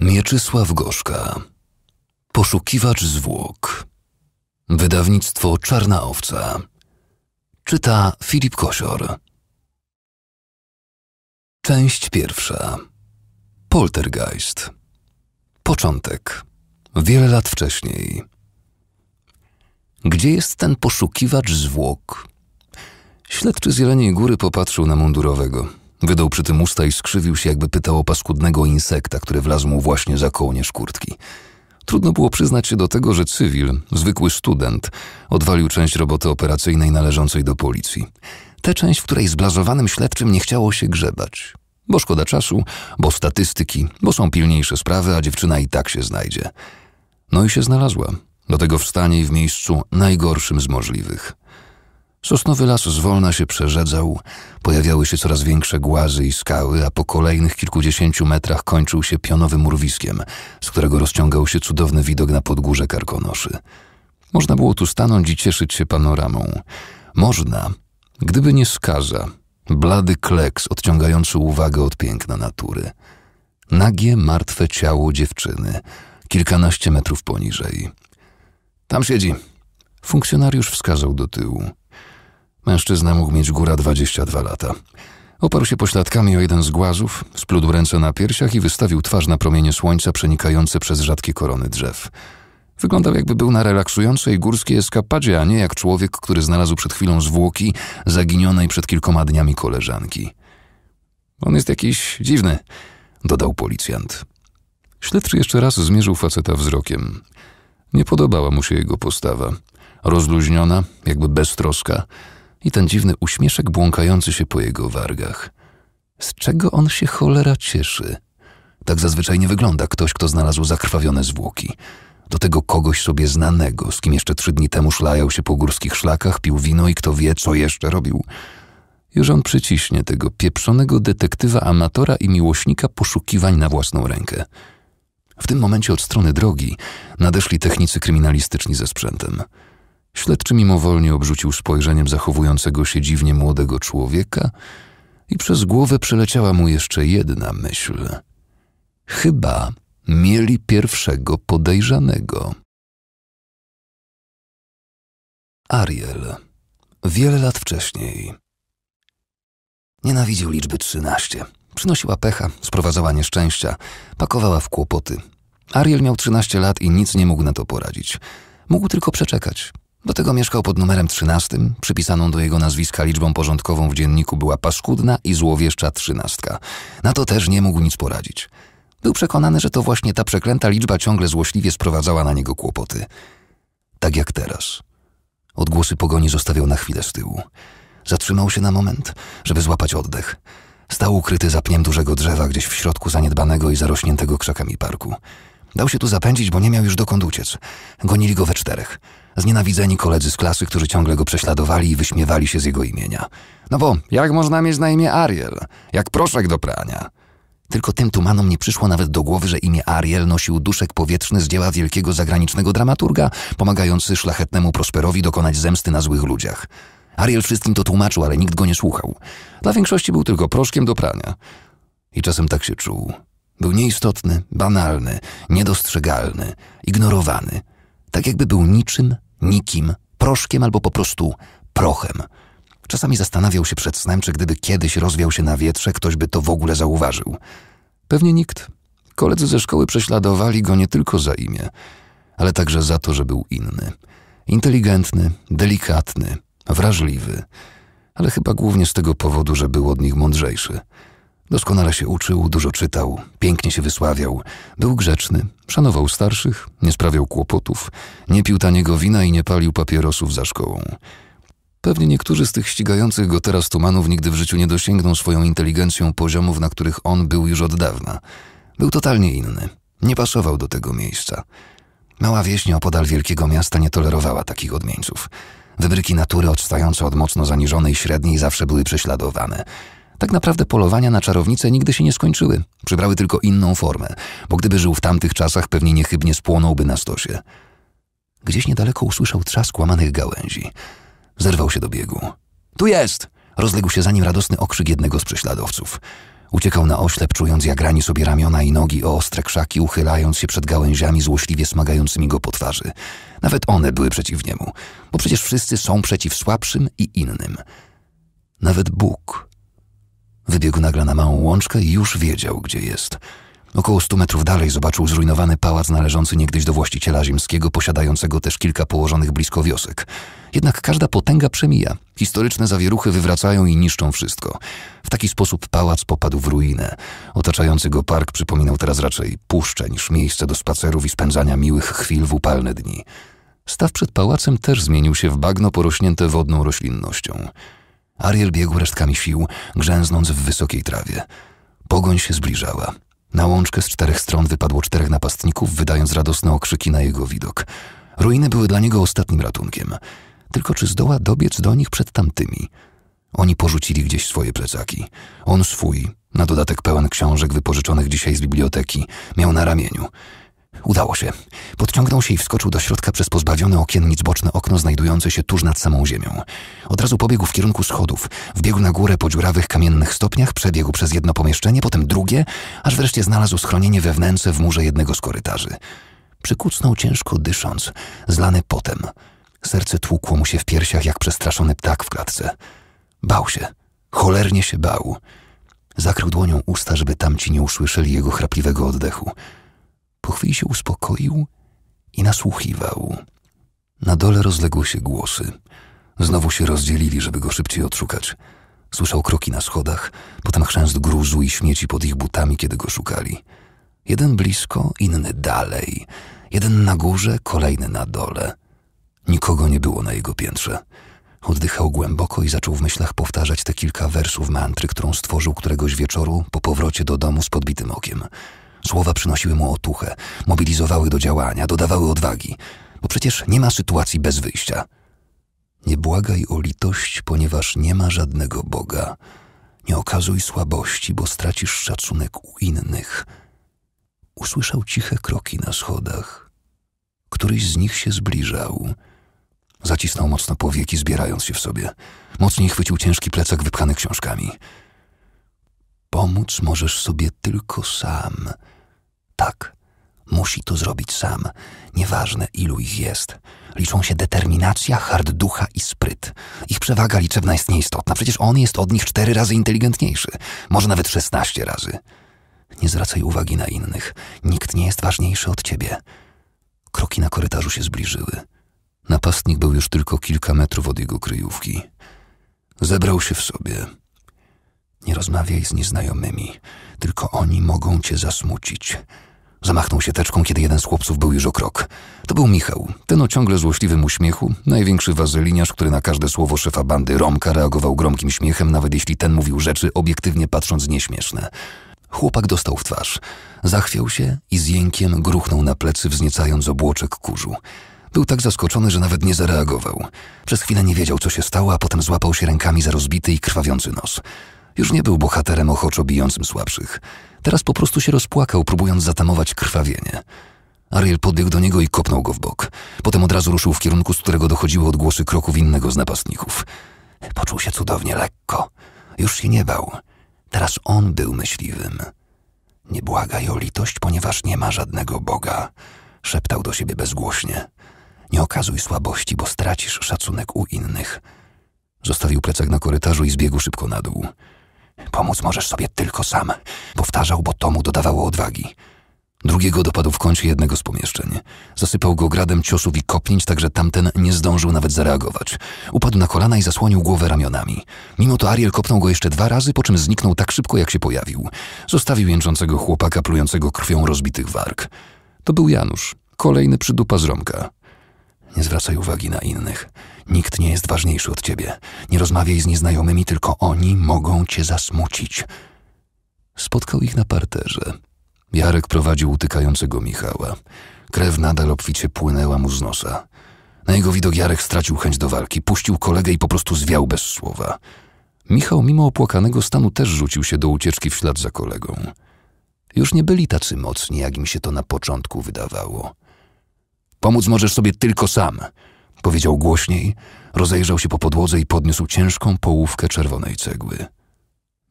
Mieczysław Gorzka Poszukiwacz zwłok Wydawnictwo Czarna Owca Czyta Filip Kosior Część pierwsza Poltergeist Początek Wiele lat wcześniej Gdzie jest ten poszukiwacz zwłok? Śledczy z Jeleniej Góry popatrzył na mundurowego – Wydał przy tym usta i skrzywił się, jakby pytał o paskudnego insekta, który wlazł mu właśnie za kołnierz kurtki. Trudno było przyznać się do tego, że cywil, zwykły student, odwalił część roboty operacyjnej należącej do policji. Tę część, w której zblazowanym śledczym nie chciało się grzebać. Bo szkoda czasu, bo statystyki, bo są pilniejsze sprawy, a dziewczyna i tak się znajdzie. No i się znalazła. Do tego w stanie i w miejscu najgorszym z możliwych. Sosnowy las zwolna się przerzedzał, pojawiały się coraz większe głazy i skały, a po kolejnych kilkudziesięciu metrach kończył się pionowym urwiskiem, z którego rozciągał się cudowny widok na podgórze Karkonoszy. Można było tu stanąć i cieszyć się panoramą. Można, gdyby nie skaza, blady kleks odciągający uwagę od piękna natury. Nagie, martwe ciało dziewczyny, kilkanaście metrów poniżej. Tam siedzi. Funkcjonariusz wskazał do tyłu. Mężczyzna mógł mieć góra 22 lata. Oparł się pośladkami o jeden z głazów, splódł ręce na piersiach i wystawił twarz na promienie słońca przenikające przez rzadkie korony drzew. Wyglądał jakby był na relaksującej górskiej eskapadzie, a nie jak człowiek, który znalazł przed chwilą zwłoki zaginionej przed kilkoma dniami koleżanki. On jest jakiś dziwny, dodał policjant. Śledczy jeszcze raz zmierzył faceta wzrokiem. Nie podobała mu się jego postawa. Rozluźniona, jakby beztroska, i ten dziwny uśmieszek błąkający się po jego wargach. Z czego on się cholera cieszy? Tak zazwyczaj nie wygląda ktoś, kto znalazł zakrwawione zwłoki. Do tego kogoś sobie znanego, z kim jeszcze trzy dni temu szlajał się po górskich szlakach, pił wino i kto wie, co jeszcze robił. Już on przyciśnie tego pieprzonego detektywa, amatora i miłośnika poszukiwań na własną rękę. W tym momencie od strony drogi nadeszli technicy kryminalistyczni ze sprzętem. Śledczy mimowolnie obrzucił spojrzeniem zachowującego się dziwnie młodego człowieka i przez głowę przeleciała mu jeszcze jedna myśl. Chyba mieli pierwszego podejrzanego. Ariel. Wiele lat wcześniej. Nienawidził liczby trzynaście. Przynosiła pecha, sprowadzała nieszczęścia, pakowała w kłopoty. Ariel miał trzynaście lat i nic nie mógł na to poradzić. Mógł tylko przeczekać. Do tego mieszkał pod numerem 13, przypisaną do jego nazwiska liczbą porządkową w dzienniku była paskudna i złowieszcza trzynastka. Na to też nie mógł nic poradzić. Był przekonany, że to właśnie ta przeklęta liczba ciągle złośliwie sprowadzała na niego kłopoty. Tak jak teraz. Odgłosy pogoni zostawiał na chwilę z tyłu. Zatrzymał się na moment, żeby złapać oddech. Stał ukryty za pniem dużego drzewa gdzieś w środku zaniedbanego i zarośniętego krzakami parku. Dał się tu zapędzić, bo nie miał już dokąd uciec. Gonili go we czterech – znienawidzeni koledzy z klasy, którzy ciągle go prześladowali i wyśmiewali się z jego imienia. No bo jak można mieć na imię Ariel? Jak proszek do prania. Tylko tym tumanom nie przyszło nawet do głowy, że imię Ariel nosił duszek powietrzny z dzieła wielkiego zagranicznego dramaturga, pomagający szlachetnemu Prosperowi dokonać zemsty na złych ludziach. Ariel wszystkim to tłumaczył, ale nikt go nie słuchał. Dla większości był tylko proszkiem do prania. I czasem tak się czuł. Był nieistotny, banalny, niedostrzegalny, ignorowany. Tak jakby był niczym, nikim, proszkiem albo po prostu prochem. Czasami zastanawiał się przed snem, czy gdyby kiedyś rozwiał się na wietrze, ktoś by to w ogóle zauważył. Pewnie nikt. Koledzy ze szkoły prześladowali go nie tylko za imię, ale także za to, że był inny. Inteligentny, delikatny, wrażliwy, ale chyba głównie z tego powodu, że był od nich mądrzejszy. Doskonale się uczył, dużo czytał, pięknie się wysławiał, był grzeczny, szanował starszych, nie sprawiał kłopotów, nie pił taniego wina i nie palił papierosów za szkołą. Pewnie niektórzy z tych ścigających go teraz tumanów nigdy w życiu nie dosięgną swoją inteligencją poziomów, na których on był już od dawna. Był totalnie inny. Nie pasował do tego miejsca. Mała wieśnia opodal wielkiego miasta nie tolerowała takich odmieńców. Wybryki natury odstające od mocno zaniżonej średniej zawsze były prześladowane – tak naprawdę polowania na czarownice nigdy się nie skończyły. Przybrały tylko inną formę, bo gdyby żył w tamtych czasach, pewnie niechybnie spłonąłby na stosie. Gdzieś niedaleko usłyszał trzask łamanych gałęzi. Zerwał się do biegu. Tu jest! Rozległ się za nim radosny okrzyk jednego z prześladowców. Uciekał na oślep, czując jak rani sobie ramiona i nogi o ostre krzaki, uchylając się przed gałęziami złośliwie smagającymi go po twarzy. Nawet one były przeciw niemu, bo przecież wszyscy są przeciw słabszym i innym. Nawet Bóg Wybiegł nagle na małą łączkę i już wiedział, gdzie jest. Około stu metrów dalej zobaczył zrujnowany pałac należący niegdyś do właściciela ziemskiego posiadającego też kilka położonych blisko wiosek. Jednak każda potęga przemija. Historyczne zawieruchy wywracają i niszczą wszystko. W taki sposób pałac popadł w ruinę. Otaczający go park przypominał teraz raczej puszczę niż miejsce do spacerów i spędzania miłych chwil w upalne dni. Staw przed pałacem też zmienił się w bagno porośnięte wodną roślinnością. Ariel biegł resztkami sił, grzęznąc w wysokiej trawie. Pogoń się zbliżała. Na łączkę z czterech stron wypadło czterech napastników, wydając radosne okrzyki na jego widok. Ruiny były dla niego ostatnim ratunkiem. Tylko czy zdoła dobiec do nich przed tamtymi? Oni porzucili gdzieś swoje plecaki. On swój, na dodatek pełen książek wypożyczonych dzisiaj z biblioteki, miał na ramieniu. Udało się. Podciągnął się i wskoczył do środka przez pozbawione okiennic boczne okno znajdujące się tuż nad samą ziemią. Od razu pobiegł w kierunku schodów. Wbiegł na górę po dziurawych kamiennych stopniach, przebiegł przez jedno pomieszczenie, potem drugie, aż wreszcie znalazł schronienie wewnętrzne w murze jednego z korytarzy. Przykucnął ciężko dysząc, zlany potem. Serce tłukło mu się w piersiach jak przestraszony ptak w klatce. Bał się. Cholernie się bał. Zakrył dłonią usta, żeby tamci nie usłyszeli jego chrapliwego oddechu. Po chwili się uspokoił i nasłuchiwał. Na dole rozległy się głosy. Znowu się rozdzielili, żeby go szybciej odszukać. Słyszał kroki na schodach, potem chrzęst gruzu i śmieci pod ich butami, kiedy go szukali. Jeden blisko, inny dalej. Jeden na górze, kolejny na dole. Nikogo nie było na jego piętrze. Oddychał głęboko i zaczął w myślach powtarzać te kilka wersów mantry, którą stworzył któregoś wieczoru po powrocie do domu z podbitym okiem. Słowa przynosiły mu otuchę, mobilizowały do działania, dodawały odwagi, bo przecież nie ma sytuacji bez wyjścia. Nie błagaj o litość, ponieważ nie ma żadnego Boga. Nie okazuj słabości, bo stracisz szacunek u innych. Usłyszał ciche kroki na schodach. Któryś z nich się zbliżał. Zacisnął mocno powieki, zbierając się w sobie. Mocniej chwycił ciężki plecak wypchany książkami. Pomóc możesz sobie tylko sam – tak. Musi to zrobić sam, nieważne ilu ich jest. Liczą się determinacja, hard ducha i spryt. Ich przewaga liczebna jest nieistotna, przecież on jest od nich cztery razy inteligentniejszy, może nawet szesnaście razy. Nie zwracaj uwagi na innych, nikt nie jest ważniejszy od ciebie. Kroki na korytarzu się zbliżyły. Napastnik był już tylko kilka metrów od jego kryjówki. Zebrał się w sobie. Nie rozmawiaj z nieznajomymi, tylko oni mogą cię zasmucić. Zamachnął się teczką, kiedy jeden z chłopców był już o krok. To był Michał, ten o ciągle złośliwym uśmiechu, największy wazyliniarz, który na każde słowo szefa bandy Romka reagował gromkim śmiechem, nawet jeśli ten mówił rzeczy obiektywnie patrząc nieśmieszne. Chłopak dostał w twarz. Zachwiał się i z jękiem gruchnął na plecy, wzniecając obłoczek kurzu. Był tak zaskoczony, że nawet nie zareagował. Przez chwilę nie wiedział, co się stało, a potem złapał się rękami za rozbity i krwawiący nos. Już nie był bohaterem ochoczo bijącym słabszych. Teraz po prostu się rozpłakał, próbując zatamować krwawienie. Ariel podbiegł do niego i kopnął go w bok. Potem od razu ruszył w kierunku, z którego dochodziły odgłosy kroków innego z napastników. Poczuł się cudownie lekko. Już się nie bał. Teraz on był myśliwym. Nie błagaj o litość, ponieważ nie ma żadnego Boga, szeptał do siebie bezgłośnie. Nie okazuj słabości, bo stracisz szacunek u innych. Zostawił plecak na korytarzu i zbiegł szybko na dół. Pomóc możesz sobie tylko sam. Powtarzał, bo to mu dodawało odwagi. Drugiego dopadł w kącie jednego z pomieszczeń. Zasypał go gradem ciosów i kopnięć, tak że tamten nie zdążył nawet zareagować. Upadł na kolana i zasłonił głowę ramionami. Mimo to Ariel kopnął go jeszcze dwa razy, po czym zniknął tak szybko, jak się pojawił. Zostawił jęczącego chłopaka plującego krwią rozbitych warg. To był Janusz, kolejny przydupa z Romka. Nie zwracaj uwagi na innych. Nikt nie jest ważniejszy od ciebie. Nie rozmawiaj z nieznajomymi, tylko oni mogą cię zasmucić. Spotkał ich na parterze. Jarek prowadził utykającego Michała. Krew nadal obficie płynęła mu z nosa. Na jego widok Jarek stracił chęć do walki, puścił kolegę i po prostu zwiał bez słowa. Michał, mimo opłakanego stanu, też rzucił się do ucieczki w ślad za kolegą. Już nie byli tacy mocni, jak im się to na początku wydawało. Pomóc możesz sobie tylko sam powiedział głośniej, rozejrzał się po podłodze i podniósł ciężką połówkę czerwonej cegły.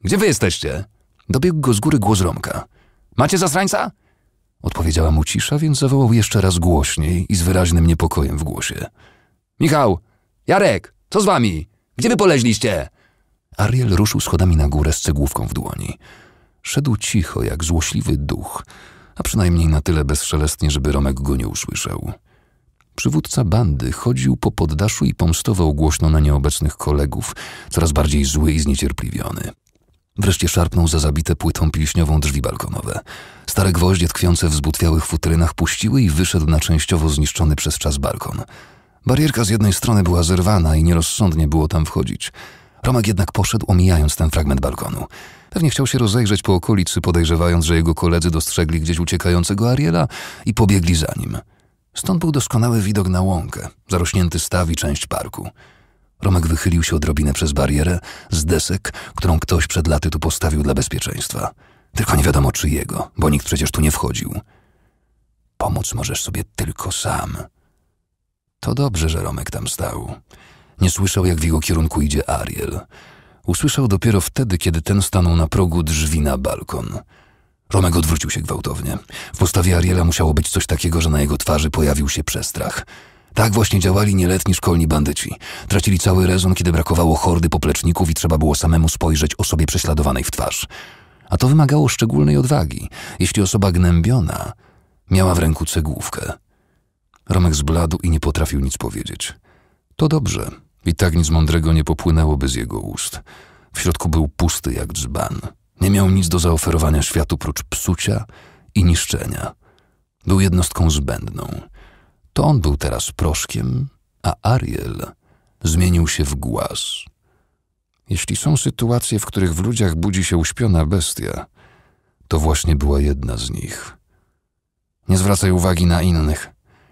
Gdzie wy jesteście? Dobiegł go z góry głos Romka. Macie zasrańca? Odpowiedziała mu cisza, więc zawołał jeszcze raz głośniej i z wyraźnym niepokojem w głosie. Michał! Jarek! Co z wami? Gdzie wy poleźliście? Ariel ruszył schodami na górę z cegłówką w dłoni. Szedł cicho, jak złośliwy duch, a przynajmniej na tyle bezszelestnie, żeby Romek go nie usłyszał. Przywódca bandy chodził po poddaszu i pomstował głośno na nieobecnych kolegów, coraz bardziej zły i zniecierpliwiony. Wreszcie szarpnął za zabite płytą pilśniową drzwi balkonowe. Stare gwoździe tkwiące w zbutwiałych futrynach puściły i wyszedł na częściowo zniszczony przez czas balkon. Barierka z jednej strony była zerwana i nierozsądnie było tam wchodzić. Romek jednak poszedł, omijając ten fragment balkonu. Pewnie chciał się rozejrzeć po okolicy, podejrzewając, że jego koledzy dostrzegli gdzieś uciekającego Ariela i pobiegli za nim. Stąd był doskonały widok na łąkę, zarośnięty staw i część parku. Romek wychylił się odrobinę przez barierę z desek, którą ktoś przed laty tu postawił dla bezpieczeństwa. Tylko nie wiadomo czy jego, bo nikt przecież tu nie wchodził. Pomóc możesz sobie tylko sam. To dobrze, że Romek tam stał. Nie słyszał, jak w jego kierunku idzie Ariel. Usłyszał dopiero wtedy, kiedy ten stanął na progu drzwi na balkon. Romek odwrócił się gwałtownie. W postawie Ariela musiało być coś takiego, że na jego twarzy pojawił się przestrach. Tak właśnie działali nieletni szkolni bandyci. Tracili cały rezon, kiedy brakowało hordy popleczników i trzeba było samemu spojrzeć osobie prześladowanej w twarz. A to wymagało szczególnej odwagi, jeśli osoba gnębiona miała w ręku cegłówkę. Romek zbladł i nie potrafił nic powiedzieć. To dobrze. I tak nic mądrego nie popłynęłoby z jego ust. W środku był pusty jak dzban. Nie miał nic do zaoferowania światu prócz psucia i niszczenia. Był jednostką zbędną. To on był teraz proszkiem, a Ariel zmienił się w głaz. Jeśli są sytuacje, w których w ludziach budzi się uśpiona bestia, to właśnie była jedna z nich. Nie zwracaj uwagi na innych.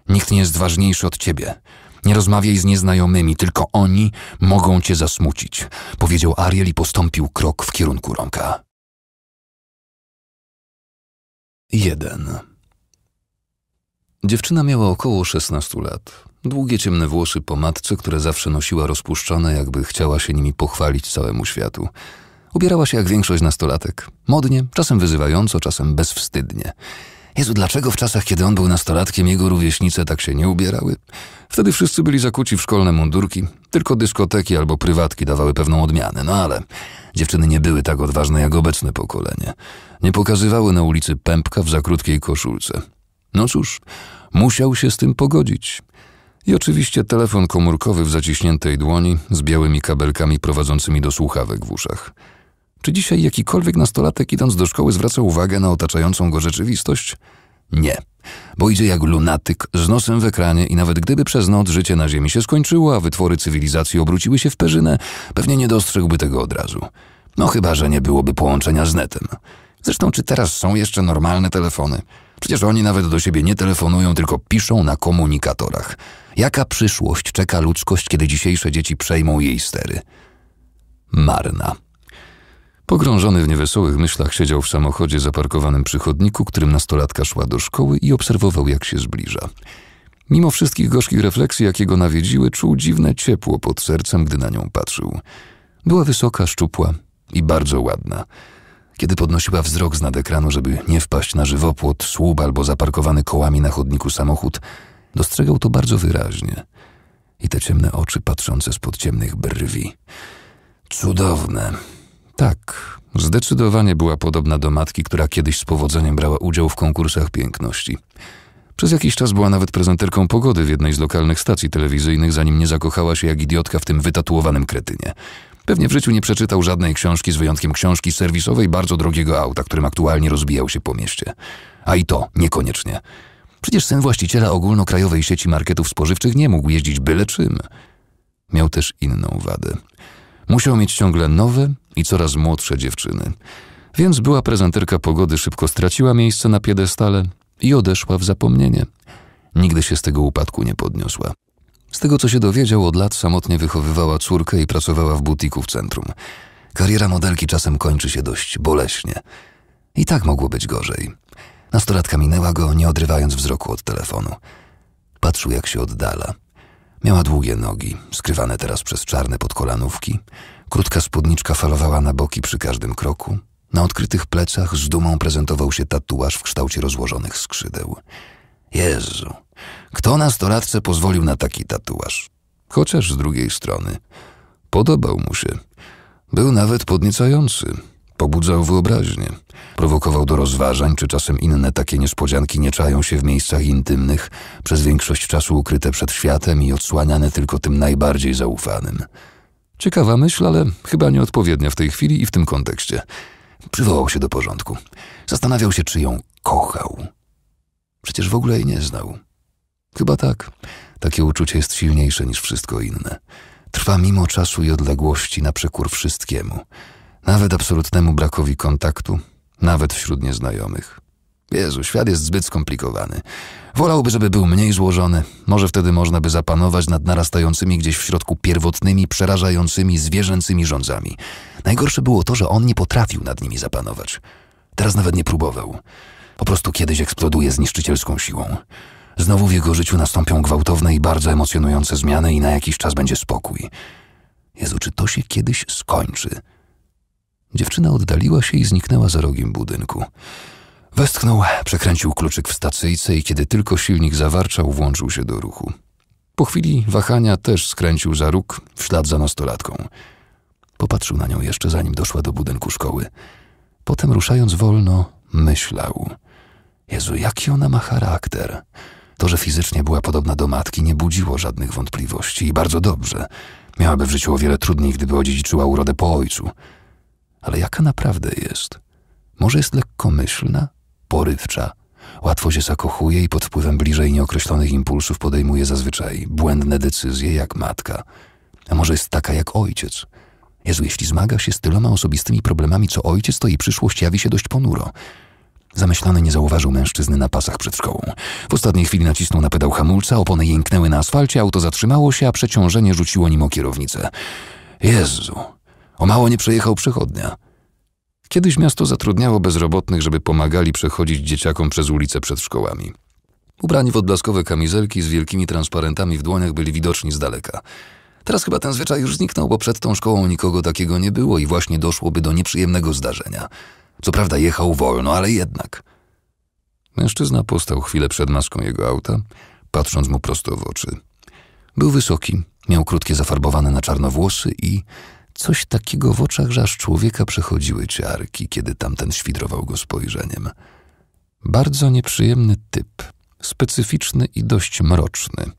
Nikt nie jest ważniejszy od ciebie. Nie rozmawiaj z nieznajomymi, tylko oni mogą cię zasmucić, powiedział Ariel i postąpił krok w kierunku rąka. 1. Dziewczyna miała około 16 lat. Długie ciemne włosy po matce, które zawsze nosiła rozpuszczone, jakby chciała się nimi pochwalić całemu światu. Ubierała się jak większość nastolatek. Modnie, czasem wyzywająco, czasem bezwstydnie. Jezu, dlaczego w czasach, kiedy on był nastolatkiem, jego rówieśnice tak się nie ubierały? Wtedy wszyscy byli zakuci w szkolne mundurki, tylko dyskoteki albo prywatki dawały pewną odmianę, no ale dziewczyny nie były tak odważne jak obecne pokolenie. Nie pokazywały na ulicy pępka w za krótkiej koszulce. No cóż, musiał się z tym pogodzić. I oczywiście telefon komórkowy w zaciśniętej dłoni z białymi kabelkami prowadzącymi do słuchawek w uszach. Czy dzisiaj jakikolwiek nastolatek idąc do szkoły zwraca uwagę na otaczającą go rzeczywistość? Nie, bo idzie jak lunatyk z nosem w ekranie i nawet gdyby przez noc życie na Ziemi się skończyło, a wytwory cywilizacji obróciły się w perzynę, pewnie nie dostrzegłby tego od razu. No chyba, że nie byłoby połączenia z netem. Zresztą czy teraz są jeszcze normalne telefony? Przecież oni nawet do siebie nie telefonują, tylko piszą na komunikatorach. Jaka przyszłość czeka ludzkość, kiedy dzisiejsze dzieci przejmą jej stery? Marna. Pogrążony w niewesołych myślach siedział w samochodzie zaparkowanym przy chodniku, którym nastolatka szła do szkoły i obserwował, jak się zbliża. Mimo wszystkich gorzkich refleksji, jakie go nawiedziły, czuł dziwne ciepło pod sercem, gdy na nią patrzył. Była wysoka, szczupła i bardzo ładna. Kiedy podnosiła wzrok z nad ekranu, żeby nie wpaść na żywopłot, słup albo zaparkowany kołami na chodniku samochód, dostrzegał to bardzo wyraźnie. I te ciemne oczy patrzące spod ciemnych brwi. Cudowne. Tak, zdecydowanie była podobna do matki, która kiedyś z powodzeniem brała udział w konkursach piękności. Przez jakiś czas była nawet prezenterką pogody w jednej z lokalnych stacji telewizyjnych, zanim nie zakochała się jak idiotka w tym wytatuowanym kretynie. Pewnie w życiu nie przeczytał żadnej książki z wyjątkiem książki serwisowej bardzo drogiego auta, którym aktualnie rozbijał się po mieście. A i to niekoniecznie. Przecież syn właściciela ogólnokrajowej sieci marketów spożywczych nie mógł jeździć byle czym. Miał też inną wadę. Musiał mieć ciągle nowe, i coraz młodsze dziewczyny. Więc była prezenterka pogody szybko straciła miejsce na piedestale i odeszła w zapomnienie. Nigdy się z tego upadku nie podniosła. Z tego co się dowiedział, od lat samotnie wychowywała córkę i pracowała w butiku w centrum. Kariera modelki czasem kończy się dość boleśnie. I tak mogło być gorzej. Nastolatka minęła go, nie odrywając wzroku od telefonu. Patrzył, jak się oddala. Miała długie nogi, skrywane teraz przez czarne podkolanówki. Krótka spódniczka falowała na boki przy każdym kroku. Na odkrytych plecach z dumą prezentował się tatuaż w kształcie rozłożonych skrzydeł. Jezu, kto na nastolatce pozwolił na taki tatuaż? Chociaż z drugiej strony podobał mu się. Był nawet podniecający, pobudzał wyobraźnię, prowokował do rozważań, czy czasem inne takie niespodzianki nie czają się w miejscach intymnych, przez większość czasu ukryte przed światem i odsłaniane tylko tym najbardziej zaufanym. Ciekawa myśl, ale chyba nieodpowiednia w tej chwili i w tym kontekście. Przywołał się do porządku. Zastanawiał się, czy ją kochał. Przecież w ogóle jej nie znał. Chyba tak. Takie uczucie jest silniejsze niż wszystko inne. Trwa mimo czasu i odległości na przekór wszystkiemu, nawet absolutnemu brakowi kontaktu, nawet wśród nieznajomych. Jezu, świat jest zbyt skomplikowany. Wolałby, żeby był mniej złożony. Może wtedy można by zapanować nad narastającymi gdzieś w środku pierwotnymi, przerażającymi, zwierzęcymi rządzami. Najgorsze było to, że on nie potrafił nad nimi zapanować. Teraz nawet nie próbował. Po prostu kiedyś eksploduje z niszczycielską siłą. Znowu w jego życiu nastąpią gwałtowne i bardzo emocjonujące zmiany i na jakiś czas będzie spokój. Jezu, czy to się kiedyś skończy? Dziewczyna oddaliła się i zniknęła za rogiem budynku. Westchnął, przekręcił kluczyk w stacyjce i kiedy tylko silnik zawarczał, włączył się do ruchu. Po chwili wahania też skręcił za róg w ślad za nastolatką. Popatrzył na nią jeszcze, zanim doszła do budynku szkoły. Potem ruszając wolno, myślał. Jezu, jaki ona ma charakter. To, że fizycznie była podobna do matki, nie budziło żadnych wątpliwości i bardzo dobrze. Miałaby w życiu o wiele trudniej, gdyby odziedziczyła urodę po ojcu. Ale jaka naprawdę jest? Może jest lekkomyślna? porywcza. Łatwo się zakochuje i pod wpływem bliżej nieokreślonych impulsów podejmuje zazwyczaj błędne decyzje jak matka. A może jest taka jak ojciec? Jezu, jeśli zmaga się z tyloma osobistymi problemami co ojciec, to jej przyszłość jawi się dość ponuro. Zamyślany nie zauważył mężczyzny na pasach przed szkołą. W ostatniej chwili nacisnął na pedał hamulca, opony jęknęły na asfalcie, auto zatrzymało się, a przeciążenie rzuciło nim o kierownicę. Jezu, o mało nie przejechał przechodnia. Kiedyś miasto zatrudniało bezrobotnych, żeby pomagali przechodzić dzieciakom przez ulice przed szkołami. Ubrani w odblaskowe kamizelki z wielkimi transparentami w dłoniach byli widoczni z daleka. Teraz chyba ten zwyczaj już zniknął, bo przed tą szkołą nikogo takiego nie było i właśnie doszłoby do nieprzyjemnego zdarzenia. Co prawda jechał wolno, ale jednak. Mężczyzna postał chwilę przed maską jego auta, patrząc mu prosto w oczy. Był wysoki, miał krótkie zafarbowane na czarno włosy i Coś takiego w oczach, że aż człowieka przechodziły ciarki, kiedy tamten świdrował go spojrzeniem. Bardzo nieprzyjemny typ, specyficzny i dość mroczny.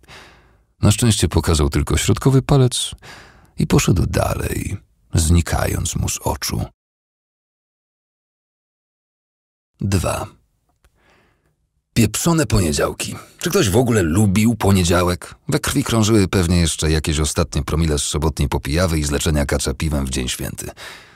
Na szczęście pokazał tylko środkowy palec i poszedł dalej, znikając mu z oczu. 2. Pieprzone poniedziałki. Czy ktoś w ogóle lubił poniedziałek? We krwi krążyły pewnie jeszcze jakieś ostatnie promile z sobotniej popijawy i z leczenia kacza piwem w dzień święty.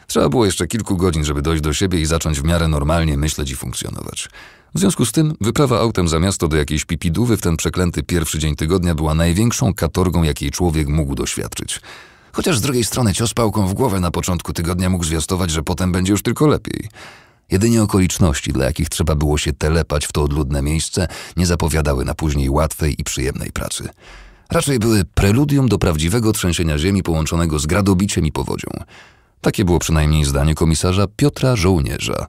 Trzeba było jeszcze kilku godzin, żeby dojść do siebie i zacząć w miarę normalnie myśleć i funkcjonować. W związku z tym wyprawa autem za miasto do jakiejś pipidówy w ten przeklęty pierwszy dzień tygodnia była największą katorgą, jakiej człowiek mógł doświadczyć. Chociaż z drugiej strony cios pałką w głowę na początku tygodnia mógł zwiastować, że potem będzie już tylko lepiej. Jedynie okoliczności, dla jakich trzeba było się telepać w to odludne miejsce, nie zapowiadały na później łatwej i przyjemnej pracy. Raczej były preludium do prawdziwego trzęsienia ziemi połączonego z gradobiciem i powodzią. Takie było przynajmniej zdanie komisarza Piotra Żołnierza,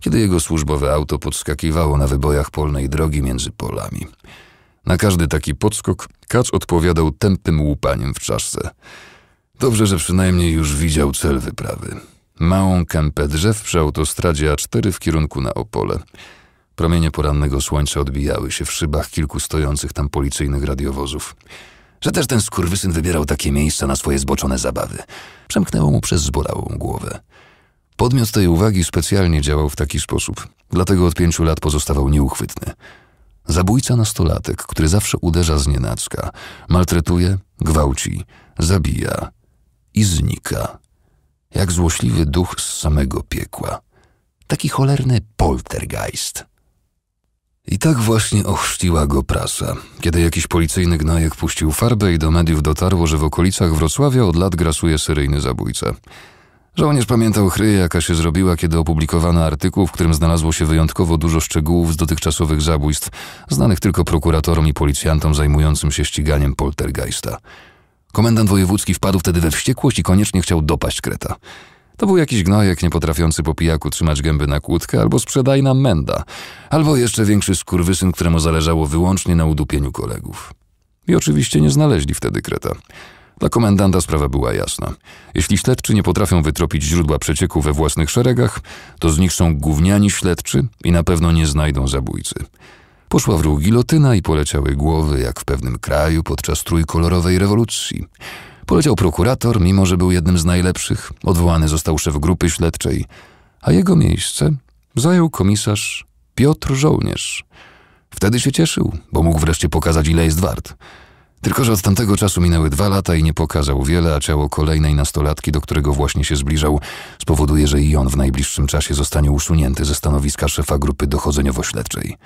kiedy jego służbowe auto podskakiwało na wybojach polnej drogi między polami. Na każdy taki podskok Kac odpowiadał tępym łupaniem w czaszce. Dobrze, że przynajmniej już widział cel wyprawy małą kępę drzew przy autostradzie A4 w kierunku na Opole. Promienie porannego słońca odbijały się w szybach kilku stojących tam policyjnych radiowozów. Że też ten skurwysyn wybierał takie miejsca na swoje zboczone zabawy. Przemknęło mu przez zbolałą głowę. Podmiot tej uwagi specjalnie działał w taki sposób, dlatego od pięciu lat pozostawał nieuchwytny. Zabójca nastolatek, który zawsze uderza z nienacka, maltretuje, gwałci, zabija i znika jak złośliwy duch z samego piekła. Taki cholerny poltergeist. I tak właśnie ochrzciła go prasa, kiedy jakiś policyjny gnajek puścił farbę i do mediów dotarło, że w okolicach Wrocławia od lat grasuje seryjny zabójca. Żołnierz pamiętał chry, jaka się zrobiła, kiedy opublikowano artykuł, w którym znalazło się wyjątkowo dużo szczegółów z dotychczasowych zabójstw, znanych tylko prokuratorom i policjantom zajmującym się ściganiem poltergeista. Komendant wojewódzki wpadł wtedy we wściekłość i koniecznie chciał dopaść Kreta. To był jakiś gnojek niepotrafiący po pijaku trzymać gęby na kłódkę, albo sprzedaj menda, albo jeszcze większy skurwysyn, któremu zależało wyłącznie na udupieniu kolegów. I oczywiście nie znaleźli wtedy Kreta. Dla komendanta sprawa była jasna. Jeśli śledczy nie potrafią wytropić źródła przecieku we własnych szeregach, to z nich są gówniani śledczy i na pewno nie znajdą zabójcy. Poszła w ruch gilotyna i poleciały głowy, jak w pewnym kraju podczas trójkolorowej rewolucji. Poleciał prokurator, mimo że był jednym z najlepszych, odwołany został szef grupy śledczej, a jego miejsce zajął komisarz Piotr Żołnierz. Wtedy się cieszył, bo mógł wreszcie pokazać, ile jest wart. Tylko, że od tamtego czasu minęły dwa lata i nie pokazał wiele, a ciało kolejnej nastolatki, do którego właśnie się zbliżał, spowoduje, że i on w najbliższym czasie zostanie usunięty ze stanowiska szefa grupy dochodzeniowo-śledczej.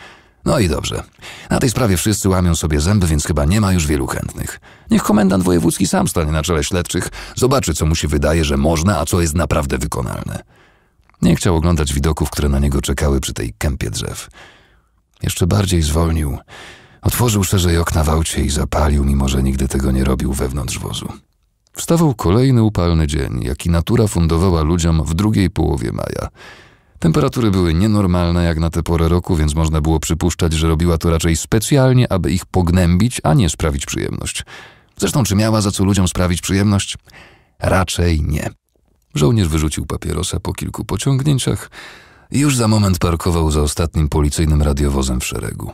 No i dobrze. Na tej sprawie wszyscy łamią sobie zęby, więc chyba nie ma już wielu chętnych. Niech komendant wojewódzki sam stanie na czele śledczych, zobaczy, co mu się wydaje, że można, a co jest naprawdę wykonalne. Nie chciał oglądać widoków, które na niego czekały przy tej kępie drzew. Jeszcze bardziej zwolnił. Otworzył szerzej okna w aucie i zapalił, mimo że nigdy tego nie robił wewnątrz wozu. Wstawał kolejny upalny dzień, jaki natura fundowała ludziom w drugiej połowie maja. Temperatury były nienormalne jak na tę porę roku, więc można było przypuszczać, że robiła to raczej specjalnie, aby ich pognębić, a nie sprawić przyjemność. Zresztą czy miała za co ludziom sprawić przyjemność? Raczej nie. Żołnierz wyrzucił papierosa po kilku pociągnięciach i już za moment parkował za ostatnim policyjnym radiowozem w szeregu.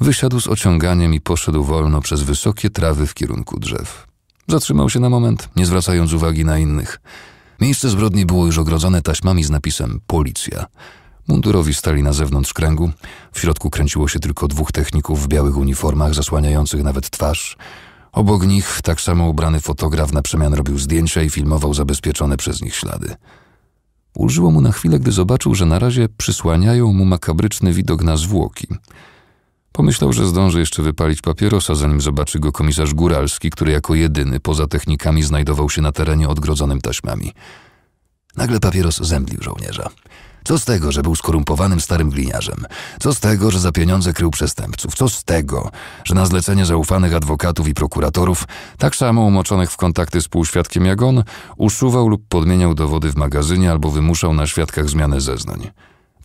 Wysiadł z ociąganiem i poszedł wolno przez wysokie trawy w kierunku drzew. Zatrzymał się na moment, nie zwracając uwagi na innych – Miejsce zbrodni było już ogrodzone taśmami z napisem Policja. Mundurowi stali na zewnątrz kręgu. W środku kręciło się tylko dwóch techników w białych uniformach, zasłaniających nawet twarz. Obok nich tak samo ubrany fotograf na przemian robił zdjęcia i filmował zabezpieczone przez nich ślady. Ulżyło mu na chwilę, gdy zobaczył, że na razie przysłaniają mu makabryczny widok na zwłoki – Pomyślał, że zdąży jeszcze wypalić papierosa, zanim zobaczy go komisarz Góralski, który jako jedyny poza technikami znajdował się na terenie odgrodzonym taśmami. Nagle papieros zemdlił żołnierza. Co z tego, że był skorumpowanym starym gliniarzem? Co z tego, że za pieniądze krył przestępców? Co z tego, że na zlecenie zaufanych adwokatów i prokuratorów, tak samo umoczonych w kontakty z półświadkiem jak on, uszuwał lub podmieniał dowody w magazynie albo wymuszał na świadkach zmianę zeznań?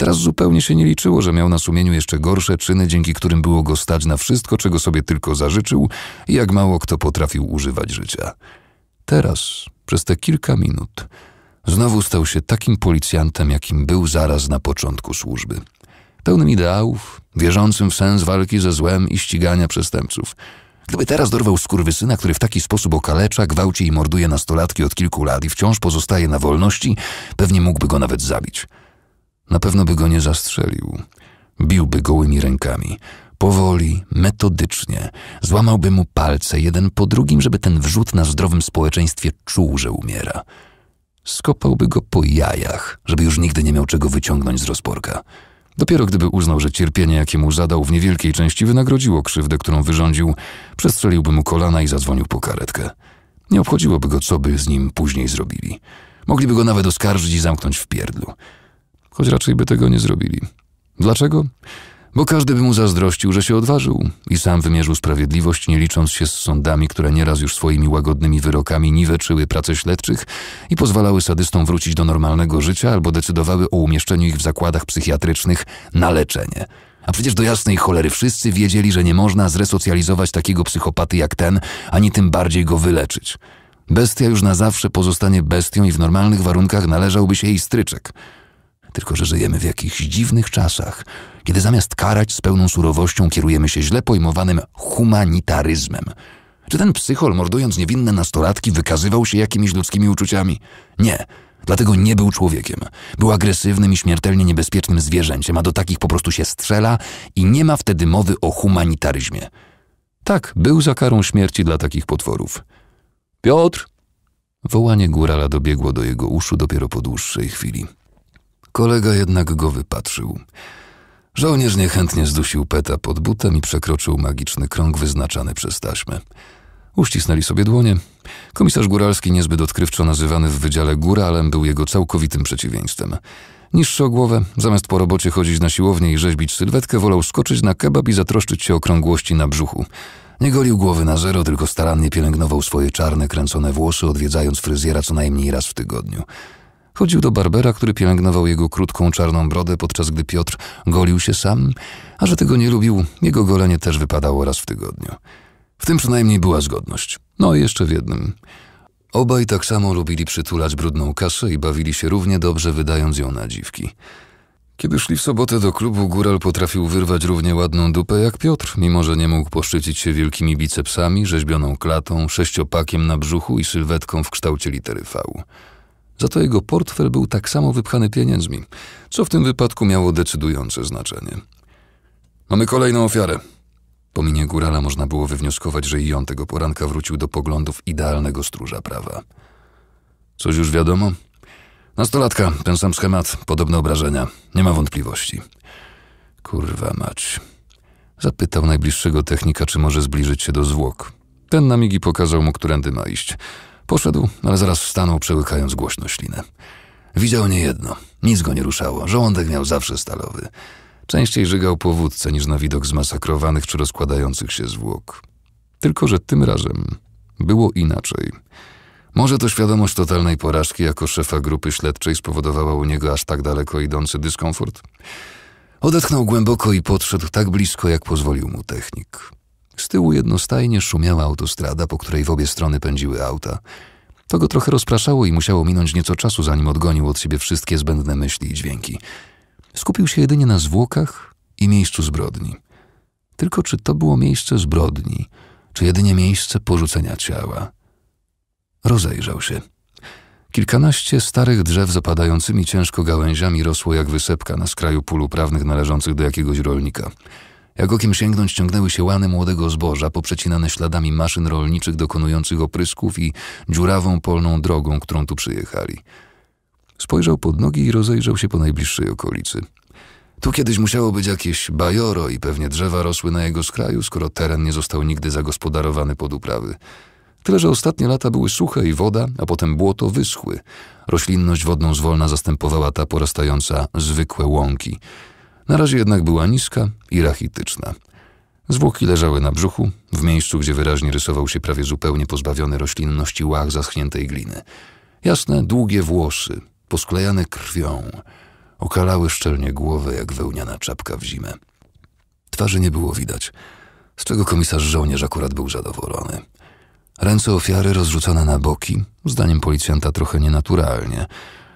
Teraz zupełnie się nie liczyło, że miał na sumieniu jeszcze gorsze czyny, dzięki którym było go stać na wszystko, czego sobie tylko zażyczył i jak mało kto potrafił używać życia. Teraz, przez te kilka minut, znowu stał się takim policjantem, jakim był zaraz na początku służby. Pełnym ideałów, wierzącym w sens walki ze złem i ścigania przestępców. Gdyby teraz dorwał skurwysyna, który w taki sposób okalecza, gwałci i morduje nastolatki od kilku lat i wciąż pozostaje na wolności, pewnie mógłby go nawet zabić – na pewno by go nie zastrzelił. Biłby gołymi rękami. Powoli, metodycznie. Złamałby mu palce jeden po drugim, żeby ten wrzut na zdrowym społeczeństwie czuł, że umiera. Skopałby go po jajach, żeby już nigdy nie miał czego wyciągnąć z rozporka. Dopiero gdyby uznał, że cierpienie, jakie mu zadał, w niewielkiej części wynagrodziło krzywdę, którą wyrządził, przestrzeliłby mu kolana i zadzwonił po karetkę. Nie obchodziłoby go, co by z nim później zrobili. Mogliby go nawet oskarżyć i zamknąć w pierdlu choć raczej by tego nie zrobili. Dlaczego? Bo każdy by mu zazdrościł, że się odważył i sam wymierzył sprawiedliwość, nie licząc się z sądami, które nieraz już swoimi łagodnymi wyrokami niweczyły prace śledczych i pozwalały sadystom wrócić do normalnego życia albo decydowały o umieszczeniu ich w zakładach psychiatrycznych na leczenie. A przecież do jasnej cholery wszyscy wiedzieli, że nie można zresocjalizować takiego psychopaty jak ten, ani tym bardziej go wyleczyć. Bestia już na zawsze pozostanie bestią i w normalnych warunkach należałby się jej stryczek – tylko, że żyjemy w jakichś dziwnych czasach, kiedy zamiast karać z pełną surowością kierujemy się źle pojmowanym humanitaryzmem. Czy ten psychol, mordując niewinne nastolatki, wykazywał się jakimiś ludzkimi uczuciami? Nie. Dlatego nie był człowiekiem. Był agresywnym i śmiertelnie niebezpiecznym zwierzęciem, a do takich po prostu się strzela i nie ma wtedy mowy o humanitaryzmie. Tak, był za karą śmierci dla takich potworów. Piotr! Wołanie górala dobiegło do jego uszu dopiero po dłuższej chwili. Kolega jednak go wypatrzył. Żołnierz niechętnie zdusił peta pod butem i przekroczył magiczny krąg wyznaczany przez taśmę. Uścisnęli sobie dłonie. Komisarz Góralski, niezbyt odkrywczo nazywany w Wydziale Góralem, był jego całkowitym przeciwieństwem. Niższy o głowę, zamiast po robocie chodzić na siłownię i rzeźbić sylwetkę, wolał skoczyć na kebab i zatroszczyć się okrągłości na brzuchu. Nie golił głowy na zero, tylko starannie pielęgnował swoje czarne, kręcone włosy, odwiedzając fryzjera co najmniej raz w tygodniu. Chodził do Barbera, który pielęgnował jego krótką czarną brodę, podczas gdy Piotr golił się sam, a że tego nie lubił, jego golenie też wypadało raz w tygodniu. W tym przynajmniej była zgodność. No i jeszcze w jednym. Obaj tak samo lubili przytulać brudną kasę i bawili się równie dobrze, wydając ją na dziwki. Kiedy szli w sobotę do klubu, Góral potrafił wyrwać równie ładną dupę jak Piotr, mimo że nie mógł poszczycić się wielkimi bicepsami, rzeźbioną klatą, sześciopakiem na brzuchu i sylwetką w kształcie litery V. Za to jego portfel był tak samo wypchany pieniędzmi, co w tym wypadku miało decydujące znaczenie. Mamy kolejną ofiarę. Po minie górala można było wywnioskować, że i on tego poranka wrócił do poglądów idealnego stróża prawa. Coś już wiadomo? Nastolatka, ten sam schemat, podobne obrażenia. Nie ma wątpliwości. Kurwa mać. Zapytał najbliższego technika, czy może zbliżyć się do zwłok. Ten na migi pokazał mu, którędy ma iść. Poszedł, ale zaraz stanął, przełykając głośno ślinę. Widział niejedno. Nic go nie ruszało. Żołądek miał zawsze stalowy. Częściej żygał po wódce niż na widok zmasakrowanych czy rozkładających się zwłok. Tylko, że tym razem było inaczej. Może to świadomość totalnej porażki jako szefa grupy śledczej spowodowała u niego aż tak daleko idący dyskomfort? Odetchnął głęboko i podszedł tak blisko, jak pozwolił mu technik. Z tyłu jednostajnie szumiała autostrada, po której w obie strony pędziły auta. To go trochę rozpraszało i musiało minąć nieco czasu, zanim odgonił od siebie wszystkie zbędne myśli i dźwięki. Skupił się jedynie na zwłokach i miejscu zbrodni. Tylko czy to było miejsce zbrodni, czy jedynie miejsce porzucenia ciała? Rozejrzał się. Kilkanaście starych drzew zapadającymi ciężko gałęziami rosło jak wysepka na skraju pól uprawnych należących do jakiegoś rolnika. Jak okiem sięgnąć ciągnęły się łany młodego zboża, poprzecinane śladami maszyn rolniczych dokonujących oprysków i dziurawą polną drogą, którą tu przyjechali. Spojrzał pod nogi i rozejrzał się po najbliższej okolicy. Tu kiedyś musiało być jakieś bajoro i pewnie drzewa rosły na jego skraju, skoro teren nie został nigdy zagospodarowany pod uprawy. Tyle, że ostatnie lata były suche i woda, a potem błoto wyschły. Roślinność wodną zwolna zastępowała ta porastająca zwykłe łąki – na razie jednak była niska i rachityczna. Zwłoki leżały na brzuchu, w miejscu, gdzie wyraźnie rysował się prawie zupełnie pozbawiony roślinności łach zaschniętej gliny. Jasne, długie włosy, posklejane krwią, okalały szczelnie głowę jak wełniana czapka w zimę. Twarzy nie było widać, z czego komisarz żołnierz akurat był zadowolony. Ręce ofiary rozrzucone na boki, zdaniem policjanta trochę nienaturalnie –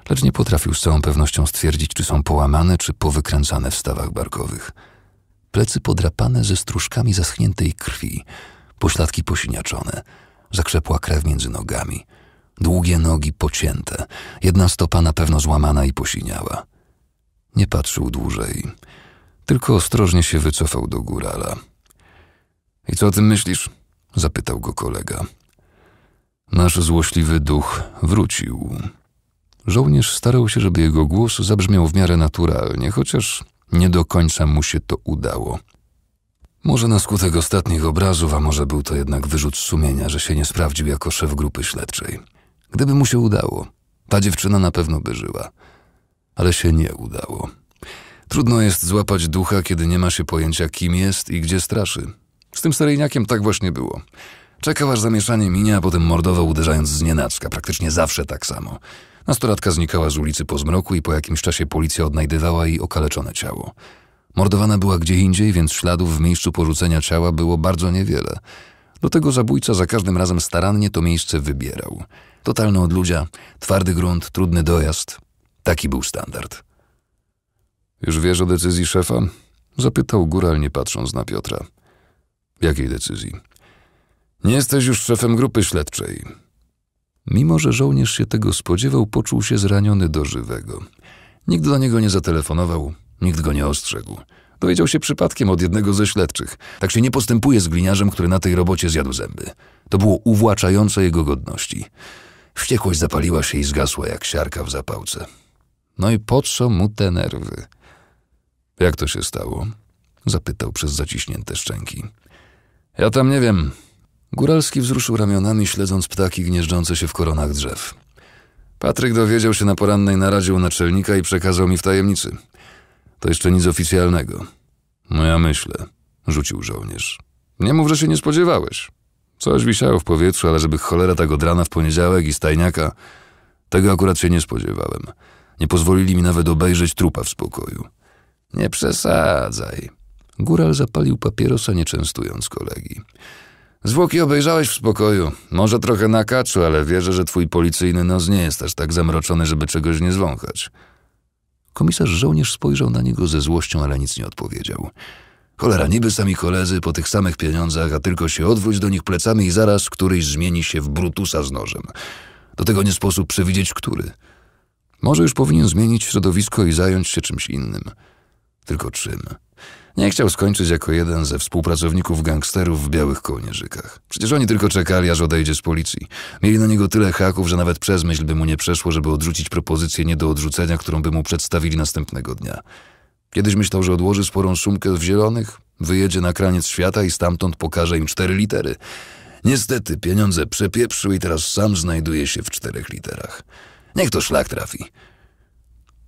lecz nie potrafił z całą pewnością stwierdzić, czy są połamane, czy powykręcane w stawach barkowych. Plecy podrapane ze strużkami zaschniętej krwi, pośladki posiniaczone, zakrzepła krew między nogami, długie nogi pocięte, jedna stopa na pewno złamana i posiniała. Nie patrzył dłużej, tylko ostrożnie się wycofał do górala. I co o tym myślisz? zapytał go kolega. Nasz złośliwy duch wrócił. Żołnierz starał się, żeby jego głos zabrzmiał w miarę naturalnie, chociaż nie do końca mu się to udało. Może na skutek ostatnich obrazów, a może był to jednak wyrzut sumienia, że się nie sprawdził jako szef grupy śledczej. Gdyby mu się udało, ta dziewczyna na pewno by żyła. Ale się nie udało. Trudno jest złapać ducha, kiedy nie ma się pojęcia, kim jest i gdzie straszy. Z tym seryjniakiem tak właśnie było. Czekał aż zamieszanie minie, a potem mordował uderzając z nienacka, praktycznie zawsze tak samo. Nastolatka znikała z ulicy po zmroku i po jakimś czasie policja odnajdywała jej okaleczone ciało. Mordowana była gdzie indziej, więc śladów w miejscu porzucenia ciała było bardzo niewiele. Do tego zabójca za każdym razem starannie to miejsce wybierał. Totalne odludzia, twardy grunt, trudny dojazd. Taki był standard. Już wiesz o decyzji szefa? Zapytał góral, nie patrząc na Piotra. Jakiej decyzji? Nie jesteś już szefem grupy śledczej. Mimo, że żołnierz się tego spodziewał, poczuł się zraniony do żywego. Nikt do niego nie zatelefonował, nikt go nie ostrzegł. Dowiedział się przypadkiem od jednego ze śledczych. Tak się nie postępuje z gliniarzem, który na tej robocie zjadł zęby. To było uwłaczające jego godności. Wściekłość zapaliła się i zgasła jak siarka w zapałce. No i po co mu te nerwy? Jak to się stało? Zapytał przez zaciśnięte szczęki. Ja tam nie wiem, Góralski wzruszył ramionami, śledząc ptaki gnieżdżące się w koronach drzew. Patryk dowiedział się na porannej naradzie u naczelnika i przekazał mi w tajemnicy. To jeszcze nic oficjalnego. No ja myślę, rzucił żołnierz. Nie mów, że się nie spodziewałeś. Coś wisiało w powietrzu, ale żeby cholera tego tak drana w poniedziałek i stajniaka, tego akurat się nie spodziewałem. Nie pozwolili mi nawet obejrzeć trupa w spokoju. Nie przesadzaj. Góral zapalił papierosa, nie częstując kolegi. Zwłoki obejrzałeś w spokoju. Może trochę nakaczu, ale wierzę, że twój policyjny nos nie jest aż tak zamroczony, żeby czegoś nie zwąchać. Komisarz żołnierz spojrzał na niego ze złością, ale nic nie odpowiedział. Cholera, niby sami koledzy po tych samych pieniądzach, a tylko się odwróć do nich plecami i zaraz któryś zmieni się w Brutusa z nożem. Do tego nie sposób przewidzieć, który. Może już powinien zmienić środowisko i zająć się czymś innym. Tylko czym? Nie chciał skończyć jako jeden ze współpracowników gangsterów w białych kołnierzykach. Przecież oni tylko czekali, aż odejdzie z policji. Mieli na niego tyle haków, że nawet przez myśl by mu nie przeszło, żeby odrzucić propozycję nie do odrzucenia, którą by mu przedstawili następnego dnia. Kiedyś myślał, że odłoży sporą sumkę w zielonych, wyjedzie na kraniec świata i stamtąd pokaże im cztery litery. Niestety pieniądze przepieprzył i teraz sam znajduje się w czterech literach. Niech to szlak trafi.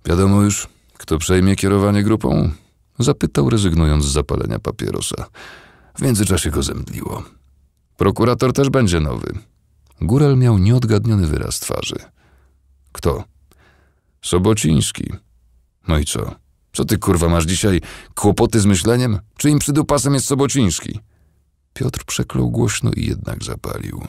Wiadomo już, kto przejmie kierowanie grupą? Zapytał, rezygnując z zapalenia papierosa. W międzyczasie go zemdliło. Prokurator też będzie nowy. Góral miał nieodgadniony wyraz twarzy. Kto? Sobociński. No i co? Co ty kurwa masz dzisiaj? Kłopoty z myśleniem? Czy im przydupasem jest Sobociński? Piotr przeklął głośno i jednak zapalił.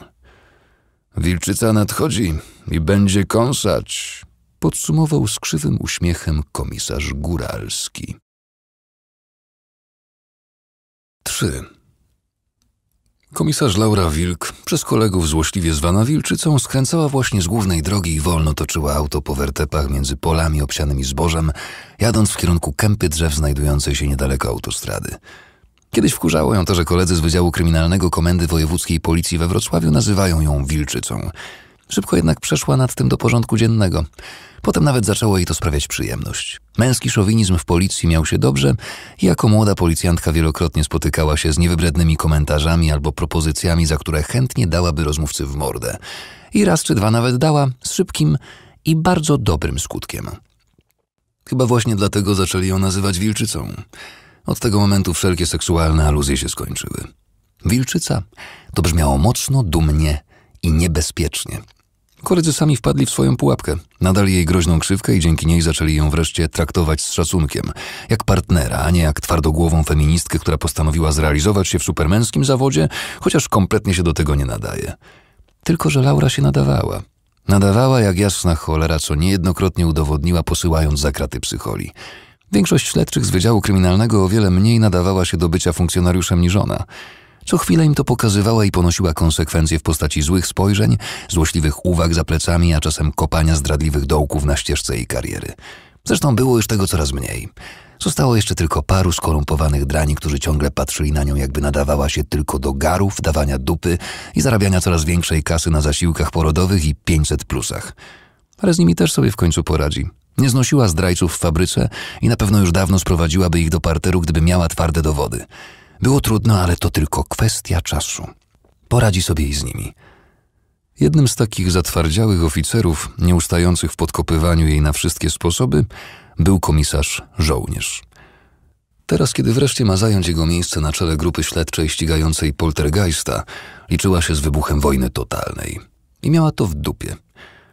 Wilczyca nadchodzi i będzie kąsać, podsumował z krzywym uśmiechem komisarz Góralski. 3. Komisarz Laura Wilk, przez kolegów złośliwie zwana Wilczycą, skręcała właśnie z głównej drogi i wolno toczyła auto po wertepach między polami obsianymi zbożem, jadąc w kierunku kępy drzew znajdującej się niedaleko autostrady. Kiedyś wkurzało ją to, że koledzy z Wydziału Kryminalnego Komendy Wojewódzkiej Policji we Wrocławiu nazywają ją Wilczycą – Szybko jednak przeszła nad tym do porządku dziennego. Potem nawet zaczęło jej to sprawiać przyjemność. Męski szowinizm w policji miał się dobrze i jako młoda policjantka wielokrotnie spotykała się z niewybrednymi komentarzami albo propozycjami, za które chętnie dałaby rozmówcy w mordę. I raz czy dwa nawet dała z szybkim i bardzo dobrym skutkiem. Chyba właśnie dlatego zaczęli ją nazywać wilczycą. Od tego momentu wszelkie seksualne aluzje się skończyły. Wilczyca to brzmiało mocno, dumnie i niebezpiecznie. Koledzy sami wpadli w swoją pułapkę. Nadali jej groźną krzywkę i dzięki niej zaczęli ją wreszcie traktować z szacunkiem. Jak partnera, a nie jak twardogłową feministkę, która postanowiła zrealizować się w supermęskim zawodzie, chociaż kompletnie się do tego nie nadaje. Tylko, że Laura się nadawała. Nadawała jak jasna cholera, co niejednokrotnie udowodniła, posyłając zakraty psycholi. Większość śledczych z Wydziału Kryminalnego o wiele mniej nadawała się do bycia funkcjonariuszem niż ona – co chwilę im to pokazywała i ponosiła konsekwencje w postaci złych spojrzeń, złośliwych uwag za plecami, a czasem kopania zdradliwych dołków na ścieżce jej kariery. Zresztą było już tego coraz mniej. Zostało jeszcze tylko paru skorumpowanych drani, którzy ciągle patrzyli na nią, jakby nadawała się tylko do garów, dawania dupy i zarabiania coraz większej kasy na zasiłkach porodowych i 500 plusach. Ale z nimi też sobie w końcu poradzi. Nie znosiła zdrajców w fabryce i na pewno już dawno sprowadziłaby ich do parteru, gdyby miała twarde dowody. Było trudno, ale to tylko kwestia czasu. Poradzi sobie i z nimi. Jednym z takich zatwardziałych oficerów, nieustających w podkopywaniu jej na wszystkie sposoby, był komisarz żołnierz. Teraz, kiedy wreszcie ma zająć jego miejsce na czele grupy śledczej ścigającej poltergeista, liczyła się z wybuchem wojny totalnej. I miała to w dupie.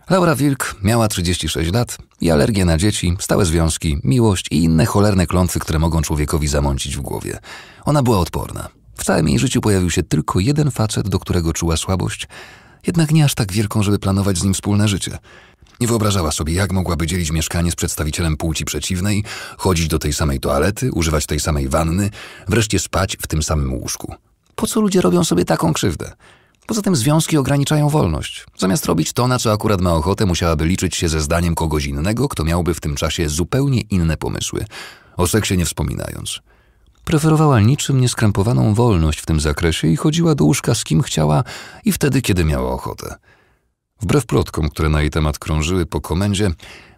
Laura Wilk miała 36 lat i alergię na dzieci, stałe związki, miłość i inne cholerne klątwy, które mogą człowiekowi zamącić w głowie. Ona była odporna. W całym jej życiu pojawił się tylko jeden facet, do którego czuła słabość, jednak nie aż tak wielką, żeby planować z nim wspólne życie. Nie wyobrażała sobie, jak mogłaby dzielić mieszkanie z przedstawicielem płci przeciwnej, chodzić do tej samej toalety, używać tej samej wanny, wreszcie spać w tym samym łóżku. Po co ludzie robią sobie taką krzywdę? Poza tym związki ograniczają wolność. Zamiast robić to, na co akurat ma ochotę, musiałaby liczyć się ze zdaniem kogoś innego, kto miałby w tym czasie zupełnie inne pomysły, o seksie nie wspominając. Preferowała niczym nieskrępowaną wolność w tym zakresie i chodziła do łóżka z kim chciała i wtedy, kiedy miała ochotę. Wbrew plotkom, które na jej temat krążyły po komendzie,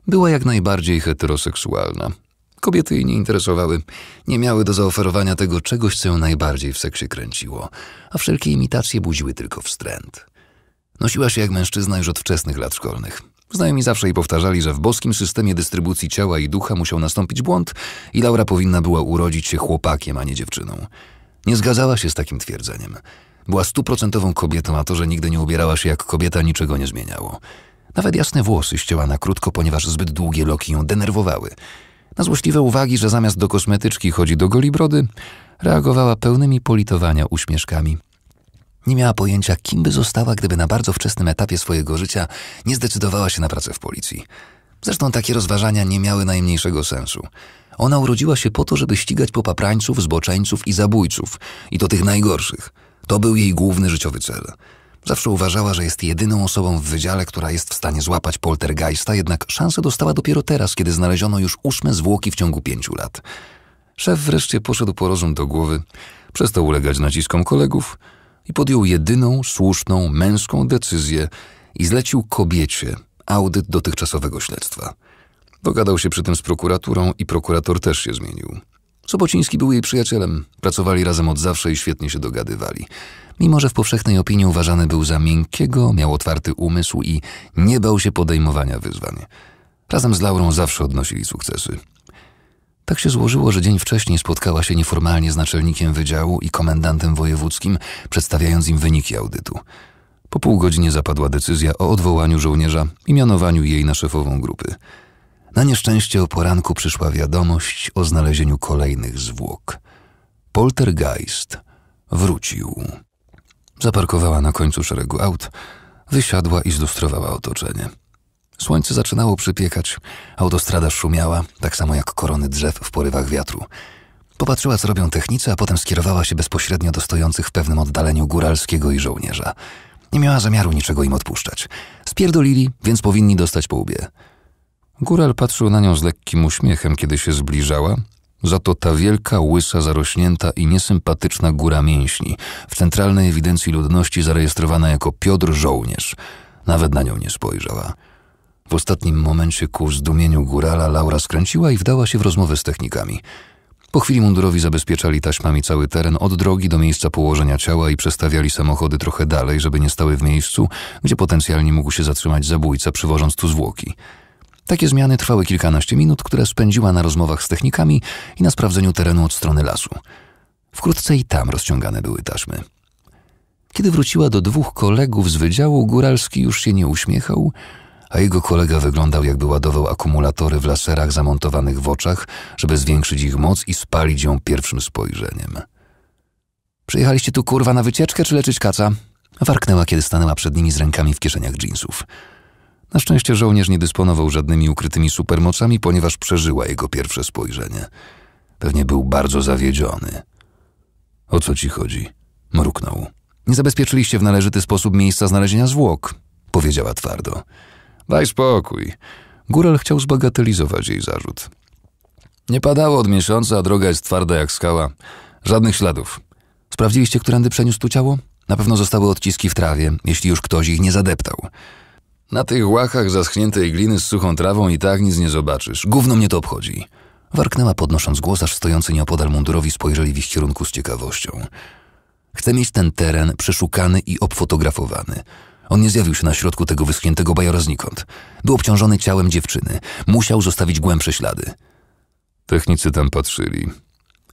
była jak najbardziej heteroseksualna. Kobiety jej nie interesowały. Nie miały do zaoferowania tego czegoś, co ją najbardziej w seksie kręciło, a wszelkie imitacje budziły tylko wstręt. Nosiła się jak mężczyzna już od wczesnych lat szkolnych. Znajomi zawsze jej powtarzali, że w boskim systemie dystrybucji ciała i ducha musiał nastąpić błąd i Laura powinna była urodzić się chłopakiem, a nie dziewczyną. Nie zgadzała się z takim twierdzeniem. Była stuprocentową kobietą, a to, że nigdy nie ubierała się jak kobieta, niczego nie zmieniało. Nawet jasne włosy ścięła na krótko, ponieważ zbyt długie loki ją denerwowały – na złośliwe uwagi, że zamiast do kosmetyczki chodzi do goli brody, reagowała pełnymi politowania uśmieszkami. Nie miała pojęcia, kim by została, gdyby na bardzo wczesnym etapie swojego życia nie zdecydowała się na pracę w policji. Zresztą takie rozważania nie miały najmniejszego sensu. Ona urodziła się po to, żeby ścigać popaprańców, zboczeńców i zabójców, i to tych najgorszych. To był jej główny życiowy cel. Zawsze uważała, że jest jedyną osobą w wydziale, która jest w stanie złapać poltergeista, jednak szansę dostała dopiero teraz, kiedy znaleziono już ósme zwłoki w ciągu pięciu lat. Szef wreszcie poszedł po rozum do głowy, przestał ulegać naciskom kolegów i podjął jedyną słuszną męską decyzję i zlecił kobiecie audyt dotychczasowego śledztwa. Dogadał się przy tym z prokuraturą i prokurator też się zmienił. Sobociński był jej przyjacielem, pracowali razem od zawsze i świetnie się dogadywali. Mimo, że w powszechnej opinii uważany był za miękkiego, miał otwarty umysł i nie bał się podejmowania wyzwań. Razem z Laurą zawsze odnosili sukcesy. Tak się złożyło, że dzień wcześniej spotkała się nieformalnie z naczelnikiem wydziału i komendantem wojewódzkim, przedstawiając im wyniki audytu. Po pół godzinie zapadła decyzja o odwołaniu żołnierza i mianowaniu jej na szefową grupy. Na nieszczęście o poranku przyszła wiadomość o znalezieniu kolejnych zwłok. Poltergeist wrócił. Zaparkowała na końcu szeregu aut, wysiadła i zlustrowała otoczenie. Słońce zaczynało przypiekać, autostrada szumiała, tak samo jak korony drzew w porywach wiatru. Popatrzyła, co robią technicy, a potem skierowała się bezpośrednio do stojących w pewnym oddaleniu góralskiego i żołnierza. Nie miała zamiaru niczego im odpuszczać. Spierdolili, więc powinni dostać po łbie. Góral patrzył na nią z lekkim uśmiechem, kiedy się zbliżała, za to ta wielka, łysa, zarośnięta i niesympatyczna góra mięśni, w centralnej ewidencji ludności zarejestrowana jako Piotr Żołnierz, nawet na nią nie spojrzała. W ostatnim momencie ku zdumieniu górala Laura skręciła i wdała się w rozmowę z technikami. Po chwili mundurowi zabezpieczali taśmami cały teren od drogi do miejsca położenia ciała i przestawiali samochody trochę dalej, żeby nie stały w miejscu, gdzie potencjalnie mógł się zatrzymać zabójca, przywożąc tu zwłoki. Takie zmiany trwały kilkanaście minut, które spędziła na rozmowach z technikami i na sprawdzeniu terenu od strony lasu. Wkrótce i tam rozciągane były taśmy. Kiedy wróciła do dwóch kolegów z wydziału, Góralski już się nie uśmiechał, a jego kolega wyglądał jakby ładował akumulatory w laserach zamontowanych w oczach, żeby zwiększyć ich moc i spalić ją pierwszym spojrzeniem. Przyjechaliście tu kurwa na wycieczkę czy leczyć kaca? Warknęła, kiedy stanęła przed nimi z rękami w kieszeniach dżinsów. Na szczęście żołnierz nie dysponował żadnymi ukrytymi supermocami, ponieważ przeżyła jego pierwsze spojrzenie. Pewnie był bardzo zawiedziony. O co ci chodzi? mruknął. Nie zabezpieczyliście w należyty sposób miejsca znalezienia zwłok, powiedziała twardo. Daj spokój. Góral chciał zbagatelizować jej zarzut. Nie padało od miesiąca, a droga jest twarda jak skała. Żadnych śladów. Sprawdziliście, którędy przeniósł tu ciało? Na pewno zostały odciski w trawie, jeśli już ktoś ich nie zadeptał. Na tych łachach zaschniętej gliny z suchą trawą i tak nic nie zobaczysz. Gówno mnie to obchodzi. Warknęła podnosząc głos, aż stojący nieopodal mundurowi spojrzeli w ich kierunku z ciekawością. Chcę mieć ten teren przeszukany i obfotografowany. On nie zjawił się na środku tego wyschniętego bajora znikąd. Był obciążony ciałem dziewczyny. Musiał zostawić głębsze ślady. Technicy tam patrzyli.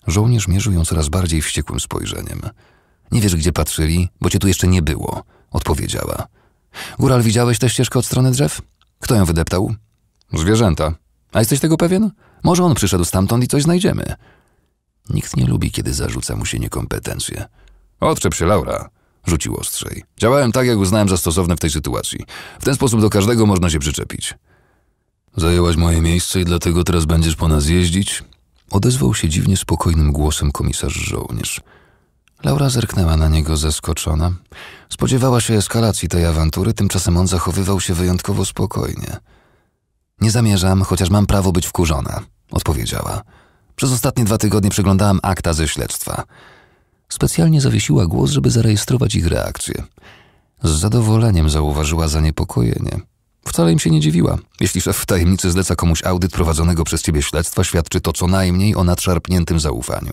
Żołnierz mierzył ją coraz bardziej wściekłym spojrzeniem. Nie wiesz, gdzie patrzyli, bo cię tu jeszcze nie było, odpowiedziała. Góral, widziałeś tę ścieżkę od strony drzew? Kto ją wydeptał? Zwierzęta. A jesteś tego pewien? Może on przyszedł stamtąd i coś znajdziemy. Nikt nie lubi, kiedy zarzuca mu się niekompetencje. Odczep się, Laura, rzucił ostrzej. Działałem tak, jak uznałem za stosowne w tej sytuacji. W ten sposób do każdego można się przyczepić. Zajęłaś moje miejsce i dlatego teraz będziesz po nas jeździć? Odezwał się dziwnie spokojnym głosem komisarz żołnierz. Laura zerknęła na niego zaskoczona. Spodziewała się eskalacji tej awantury, tymczasem on zachowywał się wyjątkowo spokojnie. Nie zamierzam, chociaż mam prawo być wkurzona, odpowiedziała. Przez ostatnie dwa tygodnie przeglądałam akta ze śledztwa. Specjalnie zawiesiła głos, żeby zarejestrować ich reakcję. Z zadowoleniem zauważyła zaniepokojenie. Wcale im się nie dziwiła. Jeśli szef w tajemnicy zleca komuś audyt prowadzonego przez ciebie śledztwa, świadczy to co najmniej o nadszarpniętym zaufaniu.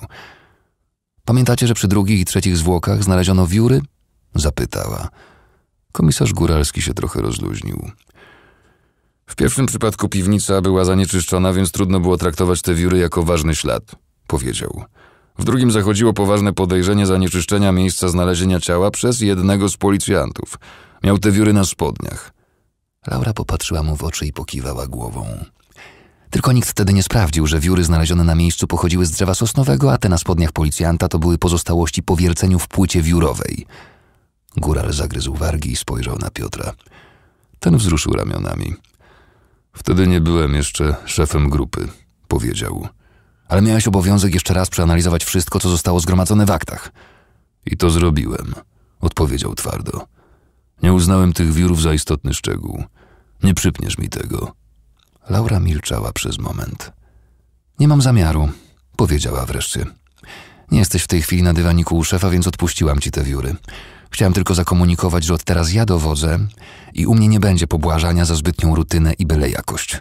Pamiętacie, że przy drugich i trzecich zwłokach znaleziono wióry Zapytała. Komisarz Góralski się trochę rozluźnił. W pierwszym przypadku piwnica była zanieczyszczona, więc trudno było traktować te wióry jako ważny ślad, powiedział. W drugim zachodziło poważne podejrzenie zanieczyszczenia miejsca znalezienia ciała przez jednego z policjantów. Miał te wióry na spodniach. Laura popatrzyła mu w oczy i pokiwała głową. Tylko nikt wtedy nie sprawdził, że wióry znalezione na miejscu pochodziły z drzewa sosnowego, a te na spodniach policjanta to były pozostałości po wierceniu w płycie wiórowej. Góral zagryzł wargi i spojrzał na Piotra. Ten wzruszył ramionami. Wtedy nie byłem jeszcze szefem grupy, powiedział. Ale miałeś obowiązek jeszcze raz przeanalizować wszystko, co zostało zgromadzone w aktach. I to zrobiłem, odpowiedział twardo. Nie uznałem tych wirów za istotny szczegół. Nie przypniesz mi tego. Laura milczała przez moment. Nie mam zamiaru, powiedziała wreszcie. Nie jesteś w tej chwili na dywaniku u szefa, więc odpuściłam ci te wióry. Chciałem tylko zakomunikować, że od teraz ja dowodzę i u mnie nie będzie pobłażania za zbytnią rutynę i byle jakość.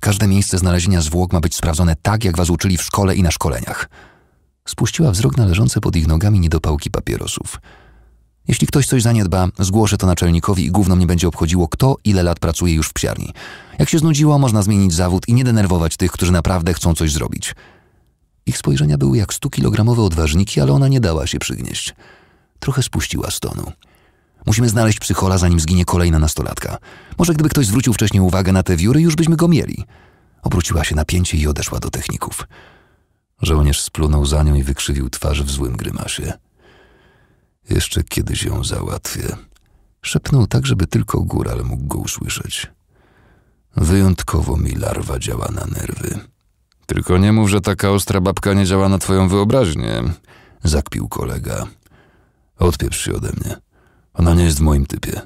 Każde miejsce znalezienia zwłok ma być sprawdzone tak, jak was uczyli w szkole i na szkoleniach. Spuściła wzrok na leżące pod ich nogami niedopałki papierosów. Jeśli ktoś coś zaniedba, zgłoszę to naczelnikowi i główno mnie będzie obchodziło, kto ile lat pracuje już w psiarni. Jak się znudziło, można zmienić zawód i nie denerwować tych, którzy naprawdę chcą coś zrobić. Ich spojrzenia były jak stukilogramowe odważniki, ale ona nie dała się przygnieść. Trochę spuściła z tonu. Musimy znaleźć psychola, zanim zginie kolejna nastolatka. Może gdyby ktoś zwrócił wcześniej uwagę na te wióry, już byśmy go mieli. Obróciła się napięcie i odeszła do techników. Żołnierz splunął za nią i wykrzywił twarz w złym grymasie. Jeszcze kiedyś ją załatwię. Szepnął tak, żeby tylko góral mógł go usłyszeć. Wyjątkowo mi larwa działa na nerwy. Tylko nie mów, że taka ostra babka nie działa na twoją wyobraźnię, zakpił kolega. Odpieprz się ode mnie. Ona nie jest w moim typie.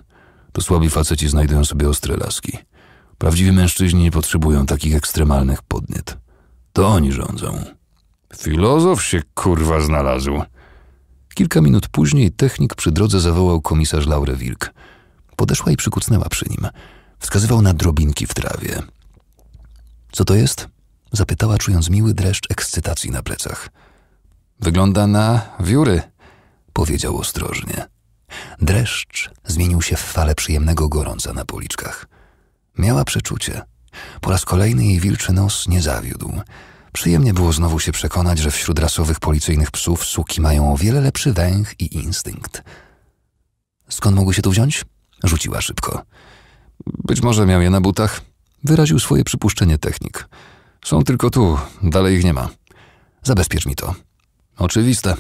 To słabi faceci znajdują sobie ostre laski. Prawdziwi mężczyźni nie potrzebują takich ekstremalnych podniet. To oni rządzą. Filozof się kurwa znalazł. Kilka minut później technik przy drodze zawołał komisarz Laurę Wilk. Podeszła i przykucnęła przy nim. Wskazywał na drobinki w trawie. Co to jest? Zapytała, czując miły dreszcz ekscytacji na plecach. Wygląda na wióry, powiedział ostrożnie. Dreszcz zmienił się w falę przyjemnego gorąca na policzkach. Miała przeczucie. Po raz kolejny jej wilczy nos nie zawiódł. Przyjemnie było znowu się przekonać, że wśród rasowych policyjnych psów suki mają o wiele lepszy węch i instynkt. Skąd mogły się tu wziąć? Rzuciła szybko. Być może miał je na butach. Wyraził swoje przypuszczenie technik. Są tylko tu, dalej ich nie ma. Zabezpiecz mi to. Oczywiste,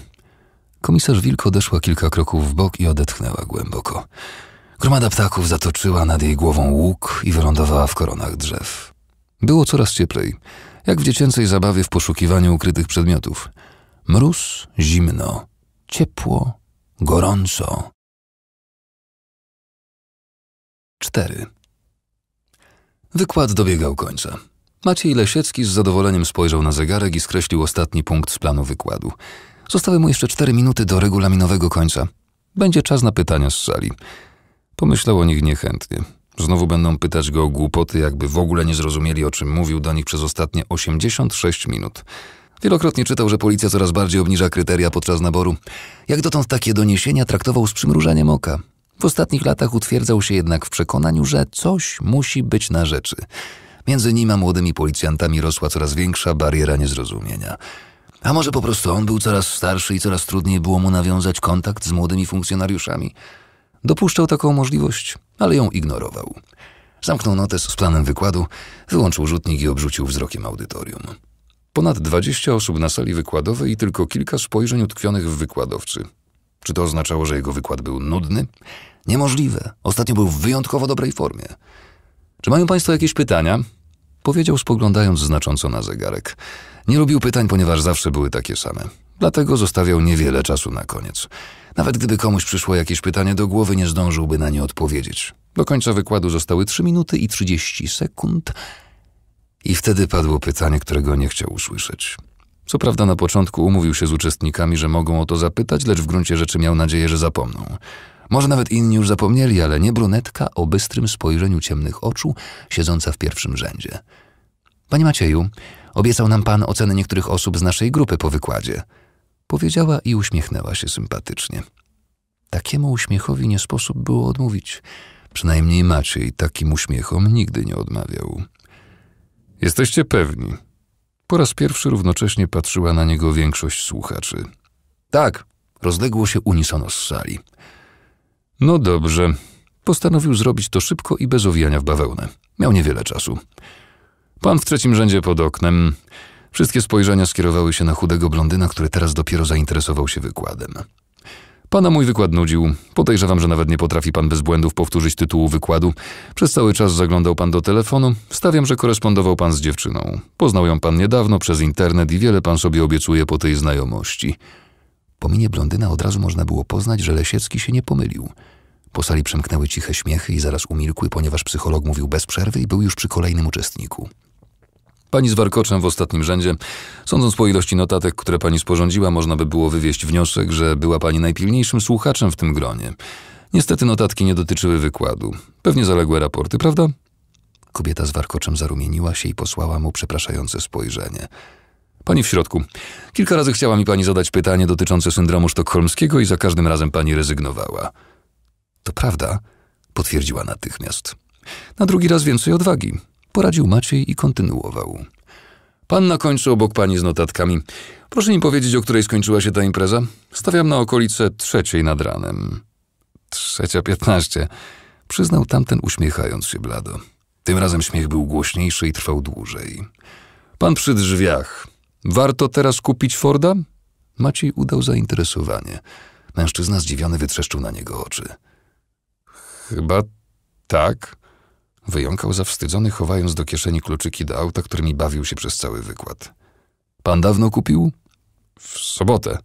Komisarz Wilk odeszła kilka kroków w bok i odetchnęła głęboko. Gromada ptaków zatoczyła nad jej głową łuk i wylądowała w koronach drzew. Było coraz cieplej, jak w dziecięcej zabawie w poszukiwaniu ukrytych przedmiotów. Mróz, zimno, ciepło, gorąco. 4. Wykład dobiegał końca. Maciej Lesiecki z zadowoleniem spojrzał na zegarek i skreślił ostatni punkt z planu wykładu. Zostały mu jeszcze cztery minuty do regulaminowego końca. Będzie czas na pytania z sali. Pomyślał o nich niechętnie. Znowu będą pytać go o głupoty, jakby w ogóle nie zrozumieli, o czym mówił do nich przez ostatnie 86 minut. Wielokrotnie czytał, że policja coraz bardziej obniża kryteria podczas naboru. Jak dotąd takie doniesienia traktował z przymrużeniem oka. W ostatnich latach utwierdzał się jednak w przekonaniu, że coś musi być na rzeczy. Między nim a młodymi policjantami rosła coraz większa bariera niezrozumienia. A może po prostu on był coraz starszy i coraz trudniej było mu nawiązać kontakt z młodymi funkcjonariuszami? Dopuszczał taką możliwość, ale ją ignorował. Zamknął notes z planem wykładu, wyłączył rzutnik i obrzucił wzrokiem audytorium. Ponad dwadzieścia osób na sali wykładowej i tylko kilka spojrzeń utkwionych w wykładowcy. Czy to oznaczało, że jego wykład był nudny? Niemożliwe. Ostatnio był w wyjątkowo dobrej formie. Czy mają Państwo jakieś pytania? Powiedział spoglądając znacząco na zegarek. Nie lubił pytań, ponieważ zawsze były takie same. Dlatego zostawiał niewiele czasu na koniec. Nawet gdyby komuś przyszło jakieś pytanie do głowy, nie zdążyłby na nie odpowiedzieć. Do końca wykładu zostały 3 minuty i 30 sekund. I wtedy padło pytanie, którego nie chciał usłyszeć. Co prawda na początku umówił się z uczestnikami, że mogą o to zapytać, lecz w gruncie rzeczy miał nadzieję, że zapomną. Może nawet inni już zapomnieli, ale nie brunetka o bystrym spojrzeniu ciemnych oczu, siedząca w pierwszym rzędzie. Panie Macieju, obiecał nam pan ocenę niektórych osób z naszej grupy po wykładzie. Powiedziała i uśmiechnęła się sympatycznie. Takiemu uśmiechowi nie sposób było odmówić. Przynajmniej Maciej takim uśmiechom nigdy nie odmawiał. Jesteście pewni. Po raz pierwszy równocześnie patrzyła na niego większość słuchaczy. Tak, rozległo się unisono z sali. No dobrze. Postanowił zrobić to szybko i bez owijania w bawełnę. Miał niewiele czasu. Pan w trzecim rzędzie pod oknem. Wszystkie spojrzenia skierowały się na chudego blondyna, który teraz dopiero zainteresował się wykładem. Pana mój wykład nudził. Podejrzewam, że nawet nie potrafi pan bez błędów powtórzyć tytułu wykładu. Przez cały czas zaglądał pan do telefonu. Stawiam, że korespondował pan z dziewczyną. Poznał ją pan niedawno przez internet i wiele pan sobie obiecuje po tej znajomości. Po minie blondyna od razu można było poznać, że Lesiecki się nie pomylił – po sali przemknęły ciche śmiechy i zaraz umilkły, ponieważ psycholog mówił bez przerwy i był już przy kolejnym uczestniku. Pani z warkoczem w ostatnim rzędzie. Sądząc po ilości notatek, które pani sporządziła, można by było wywieźć wniosek, że była pani najpilniejszym słuchaczem w tym gronie. Niestety notatki nie dotyczyły wykładu. Pewnie zaległe raporty, prawda? Kobieta z warkoczem zarumieniła się i posłała mu przepraszające spojrzenie. Pani w środku. Kilka razy chciała mi pani zadać pytanie dotyczące syndromu sztokholmskiego i za każdym razem pani rezygnowała. To prawda, potwierdziła natychmiast. Na drugi raz więcej odwagi, poradził Maciej i kontynuował. Pan na końcu obok pani z notatkami. Proszę mi powiedzieć, o której skończyła się ta impreza? Stawiam na okolice trzeciej nad ranem. Trzecia piętnaście, przyznał tamten uśmiechając się blado. Tym razem śmiech był głośniejszy i trwał dłużej. Pan przy drzwiach. Warto teraz kupić Forda? Maciej udał zainteresowanie. Mężczyzna zdziwiony wytrzeszczył na niego oczy. Chyba tak. Wyjąkał zawstydzony, chowając do kieszeni kluczyki do auta, którymi bawił się przez cały wykład. Pan dawno kupił? W sobotę.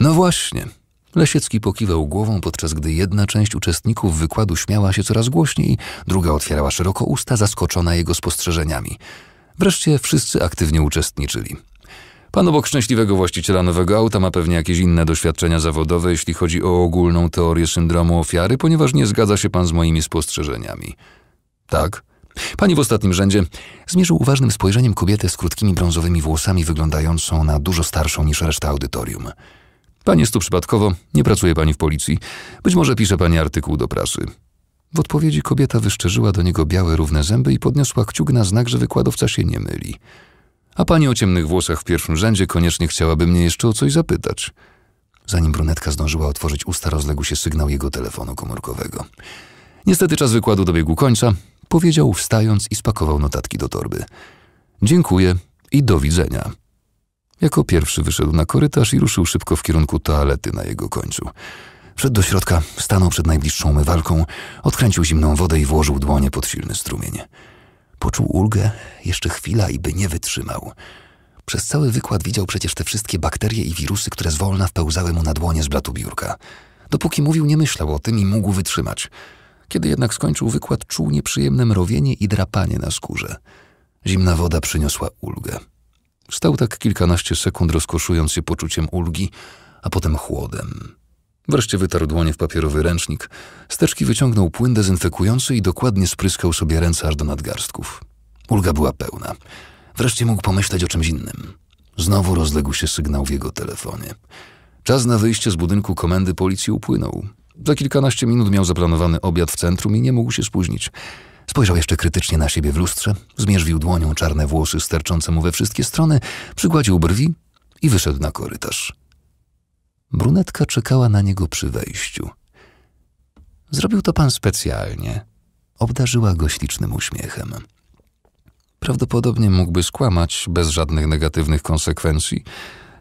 No właśnie. Lesiecki pokiwał głową, podczas gdy jedna część uczestników wykładu śmiała się coraz głośniej, druga otwierała szeroko usta, zaskoczona jego spostrzeżeniami. Wreszcie wszyscy aktywnie uczestniczyli. Pan obok szczęśliwego właściciela nowego auta ma pewnie jakieś inne doświadczenia zawodowe, jeśli chodzi o ogólną teorię syndromu ofiary, ponieważ nie zgadza się pan z moimi spostrzeżeniami. Tak? Pani w ostatnim rzędzie zmierzył uważnym spojrzeniem kobietę z krótkimi brązowymi włosami, wyglądającą na dużo starszą niż reszta audytorium. Pani jest tu przypadkowo, nie pracuje pani w policji. Być może pisze pani artykuł do prasy. W odpowiedzi kobieta wyszczerzyła do niego białe, równe zęby i podniosła kciuk na znak, że wykładowca się nie myli a pani o ciemnych włosach w pierwszym rzędzie koniecznie chciałaby mnie jeszcze o coś zapytać. Zanim brunetka zdążyła otworzyć usta, rozległ się sygnał jego telefonu komórkowego. Niestety czas wykładu dobiegł końca, powiedział wstając i spakował notatki do torby. Dziękuję i do widzenia. Jako pierwszy wyszedł na korytarz i ruszył szybko w kierunku toalety na jego końcu. Wszedł do środka, stanął przed najbliższą umywalką, odkręcił zimną wodę i włożył dłonie pod silny strumień. Poczuł ulgę, jeszcze chwila i by nie wytrzymał. Przez cały wykład widział przecież te wszystkie bakterie i wirusy, które zwolna wpełzały mu na dłonie z blatu biurka. Dopóki mówił, nie myślał o tym i mógł wytrzymać. Kiedy jednak skończył wykład, czuł nieprzyjemne mrowienie i drapanie na skórze. Zimna woda przyniosła ulgę. Stał tak kilkanaście sekund, rozkoszując się poczuciem ulgi, a potem chłodem. Wreszcie wytarł dłonie w papierowy ręcznik. Z teczki wyciągnął płyn dezynfekujący i dokładnie spryskał sobie ręce aż do nadgarstków. Ulga była pełna. Wreszcie mógł pomyśleć o czymś innym. Znowu rozległ się sygnał w jego telefonie. Czas na wyjście z budynku komendy policji upłynął. Za kilkanaście minut miał zaplanowany obiad w centrum i nie mógł się spóźnić. Spojrzał jeszcze krytycznie na siebie w lustrze, zmierzwił dłonią czarne włosy sterczące mu we wszystkie strony, przygładził brwi i wyszedł na korytarz. Brunetka czekała na niego przy wejściu. Zrobił to pan specjalnie. Obdarzyła go ślicznym uśmiechem. Prawdopodobnie mógłby skłamać bez żadnych negatywnych konsekwencji,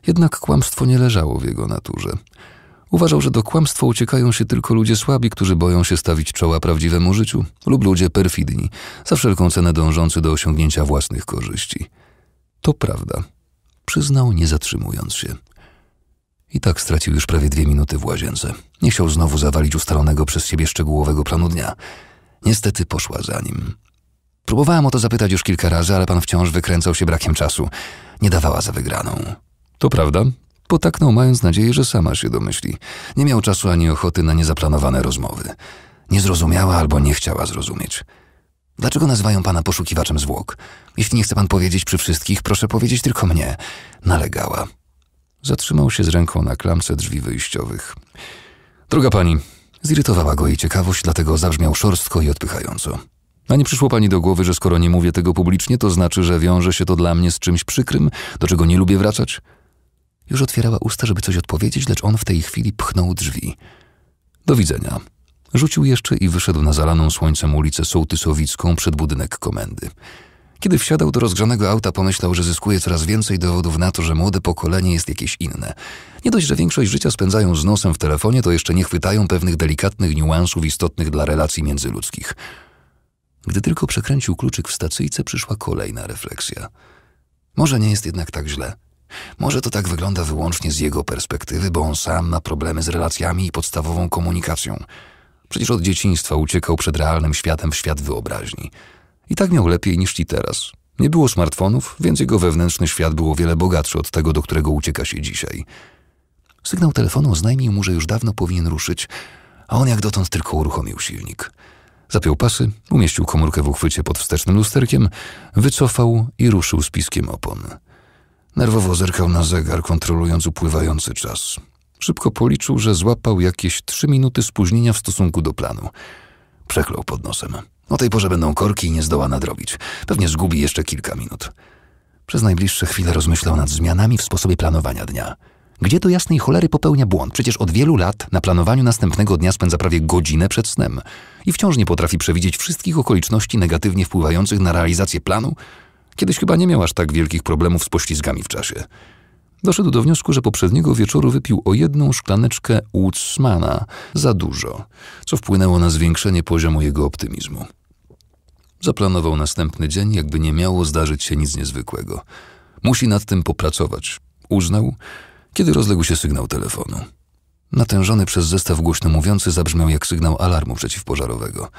jednak kłamstwo nie leżało w jego naturze. Uważał, że do kłamstwa uciekają się tylko ludzie słabi, którzy boją się stawić czoła prawdziwemu życiu, lub ludzie perfidni, za wszelką cenę dążący do osiągnięcia własnych korzyści. To prawda, przyznał nie zatrzymując się. I tak stracił już prawie dwie minuty w łazience. Nie chciał znowu zawalić ustalonego przez siebie szczegółowego planu dnia. Niestety poszła za nim. Próbowałam o to zapytać już kilka razy, ale pan wciąż wykręcał się brakiem czasu. Nie dawała za wygraną. To prawda? Potaknął, mając nadzieję, że sama się domyśli. Nie miał czasu ani ochoty na niezaplanowane rozmowy. Nie zrozumiała albo nie chciała zrozumieć. Dlaczego nazywają pana poszukiwaczem zwłok? Jeśli nie chce pan powiedzieć przy wszystkich, proszę powiedzieć tylko mnie. Nalegała. Zatrzymał się z ręką na klamce drzwi wyjściowych. Droga pani, zirytowała go jej ciekawość, dlatego zabrzmiał szorstko i odpychająco. A nie przyszło pani do głowy, że skoro nie mówię tego publicznie, to znaczy, że wiąże się to dla mnie z czymś przykrym, do czego nie lubię wracać? Już otwierała usta, żeby coś odpowiedzieć, lecz on w tej chwili pchnął drzwi. Do widzenia. Rzucił jeszcze i wyszedł na zalaną słońcem ulicę Sołtysowicką przed budynek komendy. Kiedy wsiadał do rozgrzanego auta, pomyślał, że zyskuje coraz więcej dowodów na to, że młode pokolenie jest jakieś inne. Nie dość, że większość życia spędzają z nosem w telefonie, to jeszcze nie chwytają pewnych delikatnych niuansów istotnych dla relacji międzyludzkich. Gdy tylko przekręcił kluczyk w stacyjce, przyszła kolejna refleksja. Może nie jest jednak tak źle. Może to tak wygląda wyłącznie z jego perspektywy, bo on sam ma problemy z relacjami i podstawową komunikacją. Przecież od dzieciństwa uciekał przed realnym światem w świat wyobraźni. I tak miał lepiej niż ci teraz. Nie było smartfonów, więc jego wewnętrzny świat był o wiele bogatszy od tego, do którego ucieka się dzisiaj. Sygnał telefonu oznajmił mu, że już dawno powinien ruszyć, a on jak dotąd tylko uruchomił silnik. Zapiął pasy, umieścił komórkę w uchwycie pod wstecznym lusterkiem, wycofał i ruszył z piskiem opon. Nerwowo zerkał na zegar, kontrolując upływający czas. Szybko policzył, że złapał jakieś trzy minuty spóźnienia w stosunku do planu. Przeklął pod nosem. O tej porze będą korki i nie zdoła nadrobić. Pewnie zgubi jeszcze kilka minut. Przez najbliższe chwile rozmyślał nad zmianami w sposobie planowania dnia. Gdzie do jasnej cholery popełnia błąd? Przecież od wielu lat na planowaniu następnego dnia spędza prawie godzinę przed snem i wciąż nie potrafi przewidzieć wszystkich okoliczności negatywnie wpływających na realizację planu. Kiedyś chyba nie miał aż tak wielkich problemów z poślizgami w czasie. Doszedł do wniosku, że poprzedniego wieczoru wypił o jedną szklaneczkę Utsmana za dużo, co wpłynęło na zwiększenie poziomu jego optymizmu. Zaplanował następny dzień, jakby nie miało zdarzyć się nic niezwykłego. Musi nad tym popracować. Uznał, kiedy rozległ się sygnał telefonu. Natężony przez zestaw głośno mówiący zabrzmiał jak sygnał alarmu przeciwpożarowego.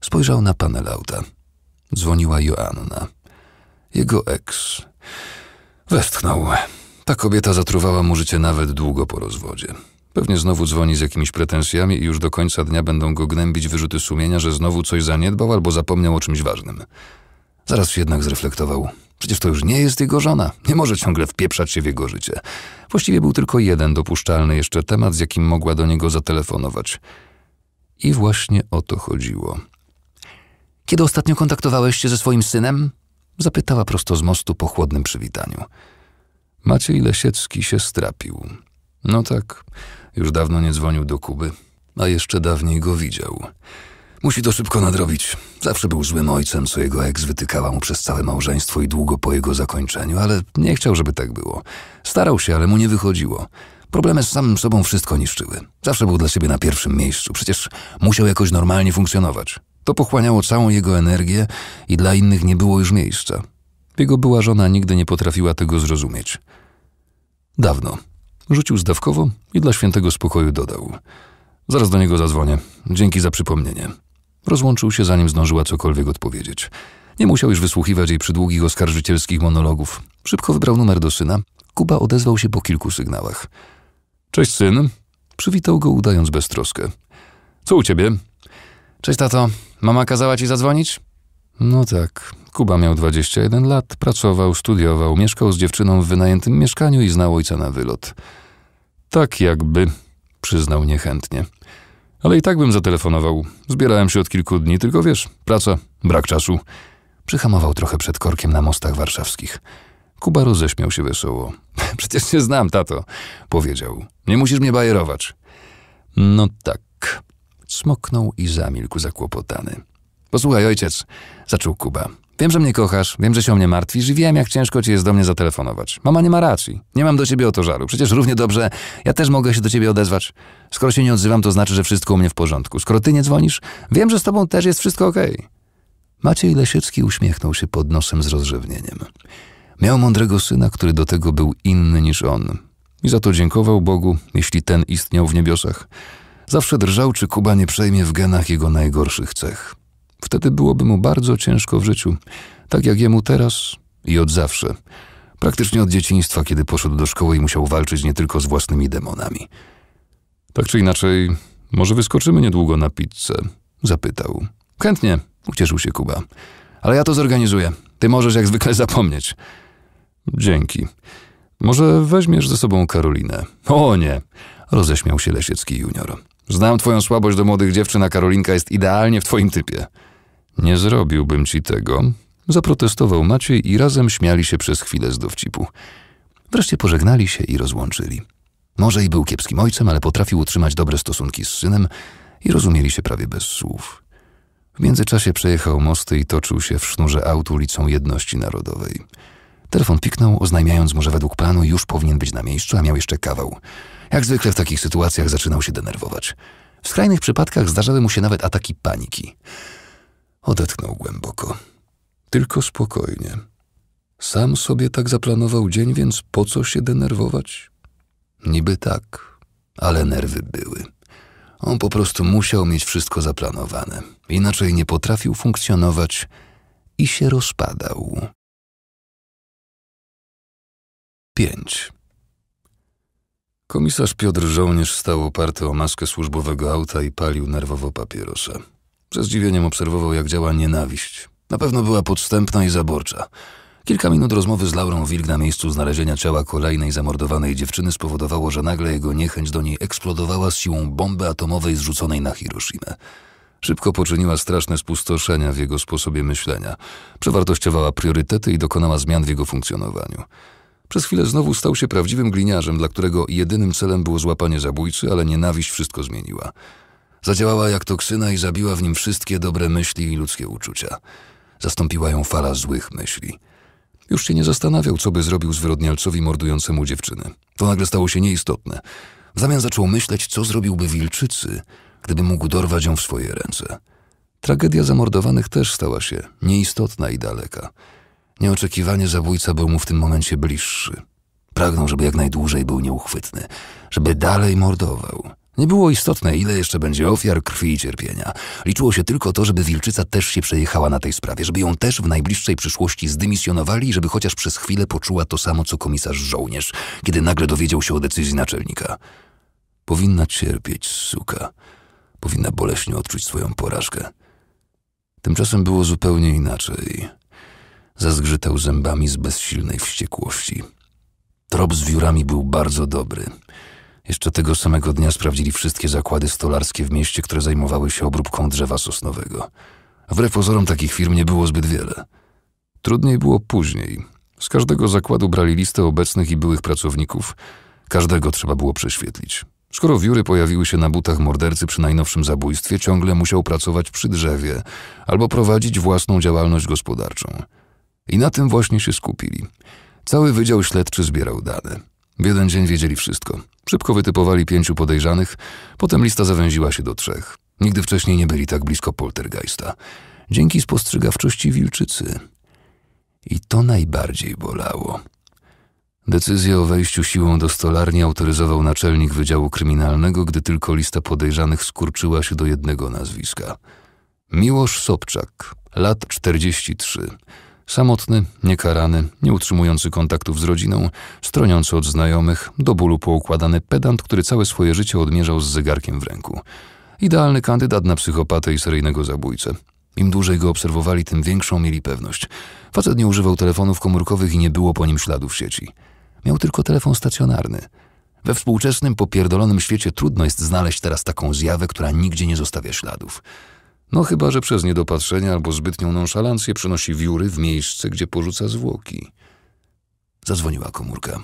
Spojrzał na panel auta. Dzwoniła Joanna. Jego eks. Westchnął. Ta kobieta zatruwała mu życie nawet długo po rozwodzie. Pewnie znowu dzwoni z jakimiś pretensjami i już do końca dnia będą go gnębić wyrzuty sumienia, że znowu coś zaniedbał albo zapomniał o czymś ważnym. Zaraz się jednak zreflektował. Przecież to już nie jest jego żona. Nie może ciągle wpieprzać się w jego życie. Właściwie był tylko jeden dopuszczalny jeszcze temat, z jakim mogła do niego zatelefonować. I właśnie o to chodziło. Kiedy ostatnio kontaktowałeś się ze swoim synem? Zapytała prosto z mostu po chłodnym przywitaniu. Maciej Lesiecki się strapił. No tak, już dawno nie dzwonił do Kuby, a jeszcze dawniej go widział. Musi to szybko nadrobić. Zawsze był złym ojcem, co jego eks wytykała mu przez całe małżeństwo i długo po jego zakończeniu, ale nie chciał, żeby tak było. Starał się, ale mu nie wychodziło. Problemy z samym sobą wszystko niszczyły. Zawsze był dla siebie na pierwszym miejscu. Przecież musiał jakoś normalnie funkcjonować. To pochłaniało całą jego energię i dla innych nie było już miejsca. Jego była żona nigdy nie potrafiła tego zrozumieć. Dawno. Rzucił zdawkowo i dla świętego spokoju dodał. Zaraz do niego zadzwonię. Dzięki za przypomnienie. Rozłączył się, zanim zdążyła cokolwiek odpowiedzieć. Nie musiał już wysłuchiwać jej przydługich oskarżycielskich monologów. Szybko wybrał numer do syna. Kuba odezwał się po kilku sygnałach. Cześć, syn. Przywitał go, udając beztroskę. Co u ciebie? Cześć, tato. Mama kazała ci zadzwonić? No tak. Kuba miał 21 lat, pracował, studiował, mieszkał z dziewczyną w wynajętym mieszkaniu i znał ojca na wylot. Tak jakby, przyznał niechętnie. Ale i tak bym zatelefonował. Zbierałem się od kilku dni, tylko wiesz, praca, brak czasu. Przyhamował trochę przed korkiem na mostach warszawskich. Kuba roześmiał się wesoło. Przecież nie znam, tato, powiedział. Nie musisz mnie bajerować. No tak. Smoknął i zamilkł zakłopotany. Posłuchaj, ojciec, zaczął Kuba. Wiem, że mnie kochasz, wiem, że się o mnie martwisz i wiem, jak ciężko ci jest do mnie zatelefonować. Mama nie ma racji. Nie mam do ciebie oto żalu. Przecież równie dobrze ja też mogę się do ciebie odezwać. Skoro się nie odzywam, to znaczy, że wszystko u mnie w porządku. Skoro ty nie dzwonisz, wiem, że z tobą też jest wszystko okej. Okay. Maciej Lesiecki uśmiechnął się pod nosem z rozrzewnieniem. Miał mądrego syna, który do tego był inny niż on. I za to dziękował Bogu, jeśli ten istniał w niebiosach. Zawsze drżał, czy Kuba nie przejmie w genach jego najgorszych cech. Wtedy byłoby mu bardzo ciężko w życiu, tak jak jemu teraz i od zawsze. Praktycznie od dzieciństwa, kiedy poszedł do szkoły i musiał walczyć nie tylko z własnymi demonami. Tak czy inaczej, może wyskoczymy niedługo na pizzę? Zapytał. Chętnie, ucieszył się Kuba. Ale ja to zorganizuję. Ty możesz jak zwykle zapomnieć. Dzięki. Może weźmiesz ze sobą Karolinę? O nie, roześmiał się Lesiecki junior. Znam twoją słabość do młodych dziewczyn, a Karolinka jest idealnie w twoim typie. Nie zrobiłbym ci tego, zaprotestował Maciej i razem śmiali się przez chwilę z dowcipu. Wreszcie pożegnali się i rozłączyli. Może i był kiepskim ojcem, ale potrafił utrzymać dobre stosunki z synem i rozumieli się prawie bez słów. W międzyczasie przejechał mosty i toczył się w sznurze aut ulicą Jedności Narodowej. Telefon piknął, oznajmiając mu, że według planu już powinien być na miejscu, a miał jeszcze kawał. Jak zwykle w takich sytuacjach zaczynał się denerwować. W skrajnych przypadkach zdarzały mu się nawet ataki paniki. Odetchnął głęboko. Tylko spokojnie. Sam sobie tak zaplanował dzień, więc po co się denerwować? Niby tak, ale nerwy były. On po prostu musiał mieć wszystko zaplanowane, inaczej nie potrafił funkcjonować i się rozpadał. 5. Komisarz Piotr Żołnierz stał oparty o maskę służbowego auta i palił nerwowo papierosa. Ze zdziwieniem obserwował, jak działa nienawiść. Na pewno była podstępna i zaborcza. Kilka minut rozmowy z Laurą Wilk na miejscu znalezienia ciała kolejnej zamordowanej dziewczyny spowodowało, że nagle jego niechęć do niej eksplodowała z siłą bomby atomowej zrzuconej na Hiroshimę. Szybko poczyniła straszne spustoszenia w jego sposobie myślenia, przewartościowała priorytety i dokonała zmian w jego funkcjonowaniu. Przez chwilę znowu stał się prawdziwym gliniarzem, dla którego jedynym celem było złapanie zabójcy, ale nienawiść wszystko zmieniła. Zadziałała jak toksyna i zabiła w nim wszystkie dobre myśli i ludzkie uczucia. Zastąpiła ją fala złych myśli. Już się nie zastanawiał, co by zrobił zwyrodnialcowi mordującemu dziewczynę. To nagle stało się nieistotne. W zamian zaczął myśleć, co zrobiłby wilczycy, gdyby mógł dorwać ją w swoje ręce. Tragedia zamordowanych też stała się nieistotna i daleka. Nieoczekiwanie zabójca był mu w tym momencie bliższy. Pragnął, żeby jak najdłużej był nieuchwytny, żeby dalej mordował. Nie było istotne, ile jeszcze będzie ofiar krwi i cierpienia. Liczyło się tylko to, żeby Wilczyca też się przejechała na tej sprawie, żeby ją też w najbliższej przyszłości zdymisjonowali i żeby chociaż przez chwilę poczuła to samo, co komisarz żołnierz, kiedy nagle dowiedział się o decyzji naczelnika. Powinna cierpieć, suka. Powinna boleśnie odczuć swoją porażkę. Tymczasem było zupełnie inaczej. Zazgrzytał zębami z bezsilnej wściekłości. Trop z wiórami był bardzo dobry. Jeszcze tego samego dnia sprawdzili wszystkie zakłady stolarskie w mieście, które zajmowały się obróbką drzewa sosnowego. Wbrew pozorom takich firm nie było zbyt wiele. Trudniej było później. Z każdego zakładu brali listę obecnych i byłych pracowników. Każdego trzeba było prześwietlić. Skoro wióry pojawiły się na butach mordercy przy najnowszym zabójstwie, ciągle musiał pracować przy drzewie albo prowadzić własną działalność gospodarczą. I na tym właśnie się skupili. Cały wydział śledczy zbierał dane. W jeden dzień wiedzieli wszystko. Szybko wytypowali pięciu podejrzanych, potem lista zawęziła się do trzech. Nigdy wcześniej nie byli tak blisko poltergeista. Dzięki spostrzegawczości wilczycy. I to najbardziej bolało. Decyzję o wejściu siłą do stolarni autoryzował naczelnik Wydziału Kryminalnego, gdy tylko lista podejrzanych skurczyła się do jednego nazwiska. Miłosz Sobczak, lat 43 Samotny, niekarany, nie utrzymujący kontaktów z rodziną, stroniący od znajomych, do bólu poukładany pedant, który całe swoje życie odmierzał z zegarkiem w ręku. Idealny kandydat na psychopatę i seryjnego zabójcę. Im dłużej go obserwowali, tym większą mieli pewność. Facet nie używał telefonów komórkowych i nie było po nim śladów sieci. Miał tylko telefon stacjonarny. We współczesnym, popierdolonym świecie trudno jest znaleźć teraz taką zjawę, która nigdzie nie zostawia śladów. No chyba, że przez niedopatrzenie albo zbytnią nonszalancję przynosi wióry w miejsce, gdzie porzuca zwłoki. Zadzwoniła komórka.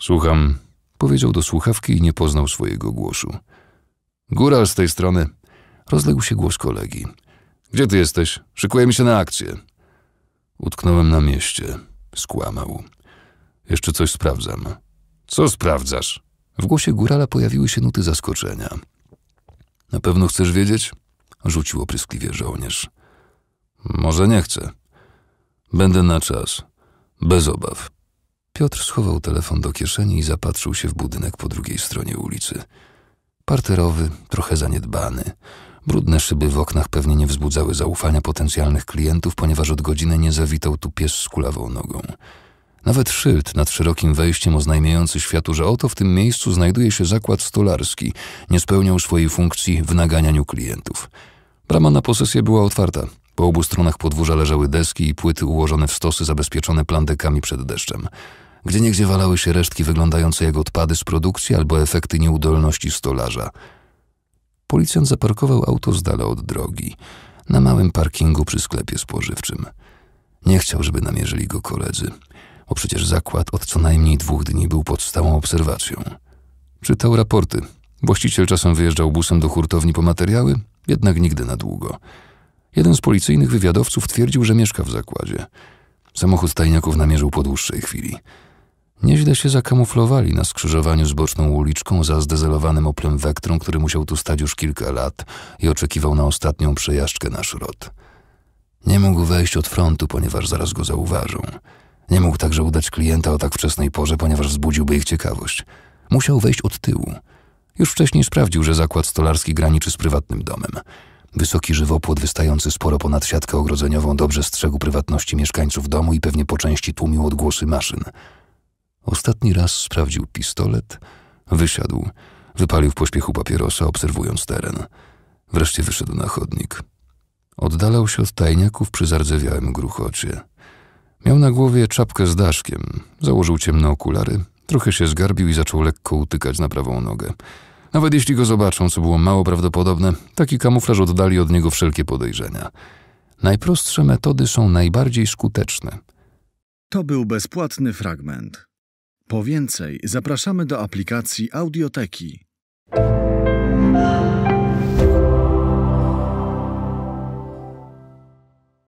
Słucham, powiedział do słuchawki i nie poznał swojego głosu. Góral z tej strony. Rozległ się głos kolegi. Gdzie ty jesteś? Szykujemy się na akcję. Utknąłem na mieście. Skłamał. Jeszcze coś sprawdzam. Co sprawdzasz? W głosie górala pojawiły się nuty zaskoczenia. Na pewno chcesz wiedzieć? rzucił opryskliwie żołnierz. Może nie chcę. Będę na czas. Bez obaw. Piotr schował telefon do kieszeni i zapatrzył się w budynek po drugiej stronie ulicy. Parterowy, trochę zaniedbany. Brudne szyby w oknach pewnie nie wzbudzały zaufania potencjalnych klientów, ponieważ od godziny nie zawitał tu pies z kulawą nogą. Nawet szyld nad szerokim wejściem oznajmiający światu, że oto w tym miejscu znajduje się zakład stolarski, nie spełniał swojej funkcji w naganianiu klientów. Brama na posesję była otwarta. Po obu stronach podwórza leżały deski i płyty ułożone w stosy zabezpieczone plandekami przed deszczem. Gdzie niegdzie walały się resztki wyglądające jak odpady z produkcji albo efekty nieudolności stolarza. Policjant zaparkował auto z dala od drogi, na małym parkingu przy sklepie spożywczym. Nie chciał, żeby namierzyli go koledzy, bo przecież zakład od co najmniej dwóch dni był pod stałą obserwacją. Czytał raporty, Właściciel czasem wyjeżdżał busem do hurtowni po materiały, jednak nigdy na długo. Jeden z policyjnych wywiadowców twierdził, że mieszka w zakładzie. Samochód tajniaków namierzył po dłuższej chwili. Nieźle się zakamuflowali na skrzyżowaniu z boczną uliczką za zdezelowanym oplem wektrą, który musiał tu stać już kilka lat i oczekiwał na ostatnią przejażdżkę na szrot. Nie mógł wejść od frontu, ponieważ zaraz go zauważą. Nie mógł także udać klienta o tak wczesnej porze, ponieważ wzbudziłby ich ciekawość. Musiał wejść od tyłu – już wcześniej sprawdził, że zakład stolarski graniczy z prywatnym domem. Wysoki żywopłot wystający sporo ponad siatkę ogrodzeniową dobrze strzegł prywatności mieszkańców domu i pewnie po części tłumił odgłosy maszyn. Ostatni raz sprawdził pistolet, wysiadł, wypalił w pośpiechu papierosa, obserwując teren. Wreszcie wyszedł na chodnik. Oddalał się od tajniaków przy zardzewiałym gruchocie. Miał na głowie czapkę z daszkiem, założył ciemne okulary, trochę się zgarbił i zaczął lekko utykać na prawą nogę. Nawet jeśli go zobaczą, co było mało prawdopodobne, taki kamuflaż oddali od niego wszelkie podejrzenia. Najprostsze metody są najbardziej skuteczne. To był bezpłatny fragment. Po więcej zapraszamy do aplikacji Audioteki.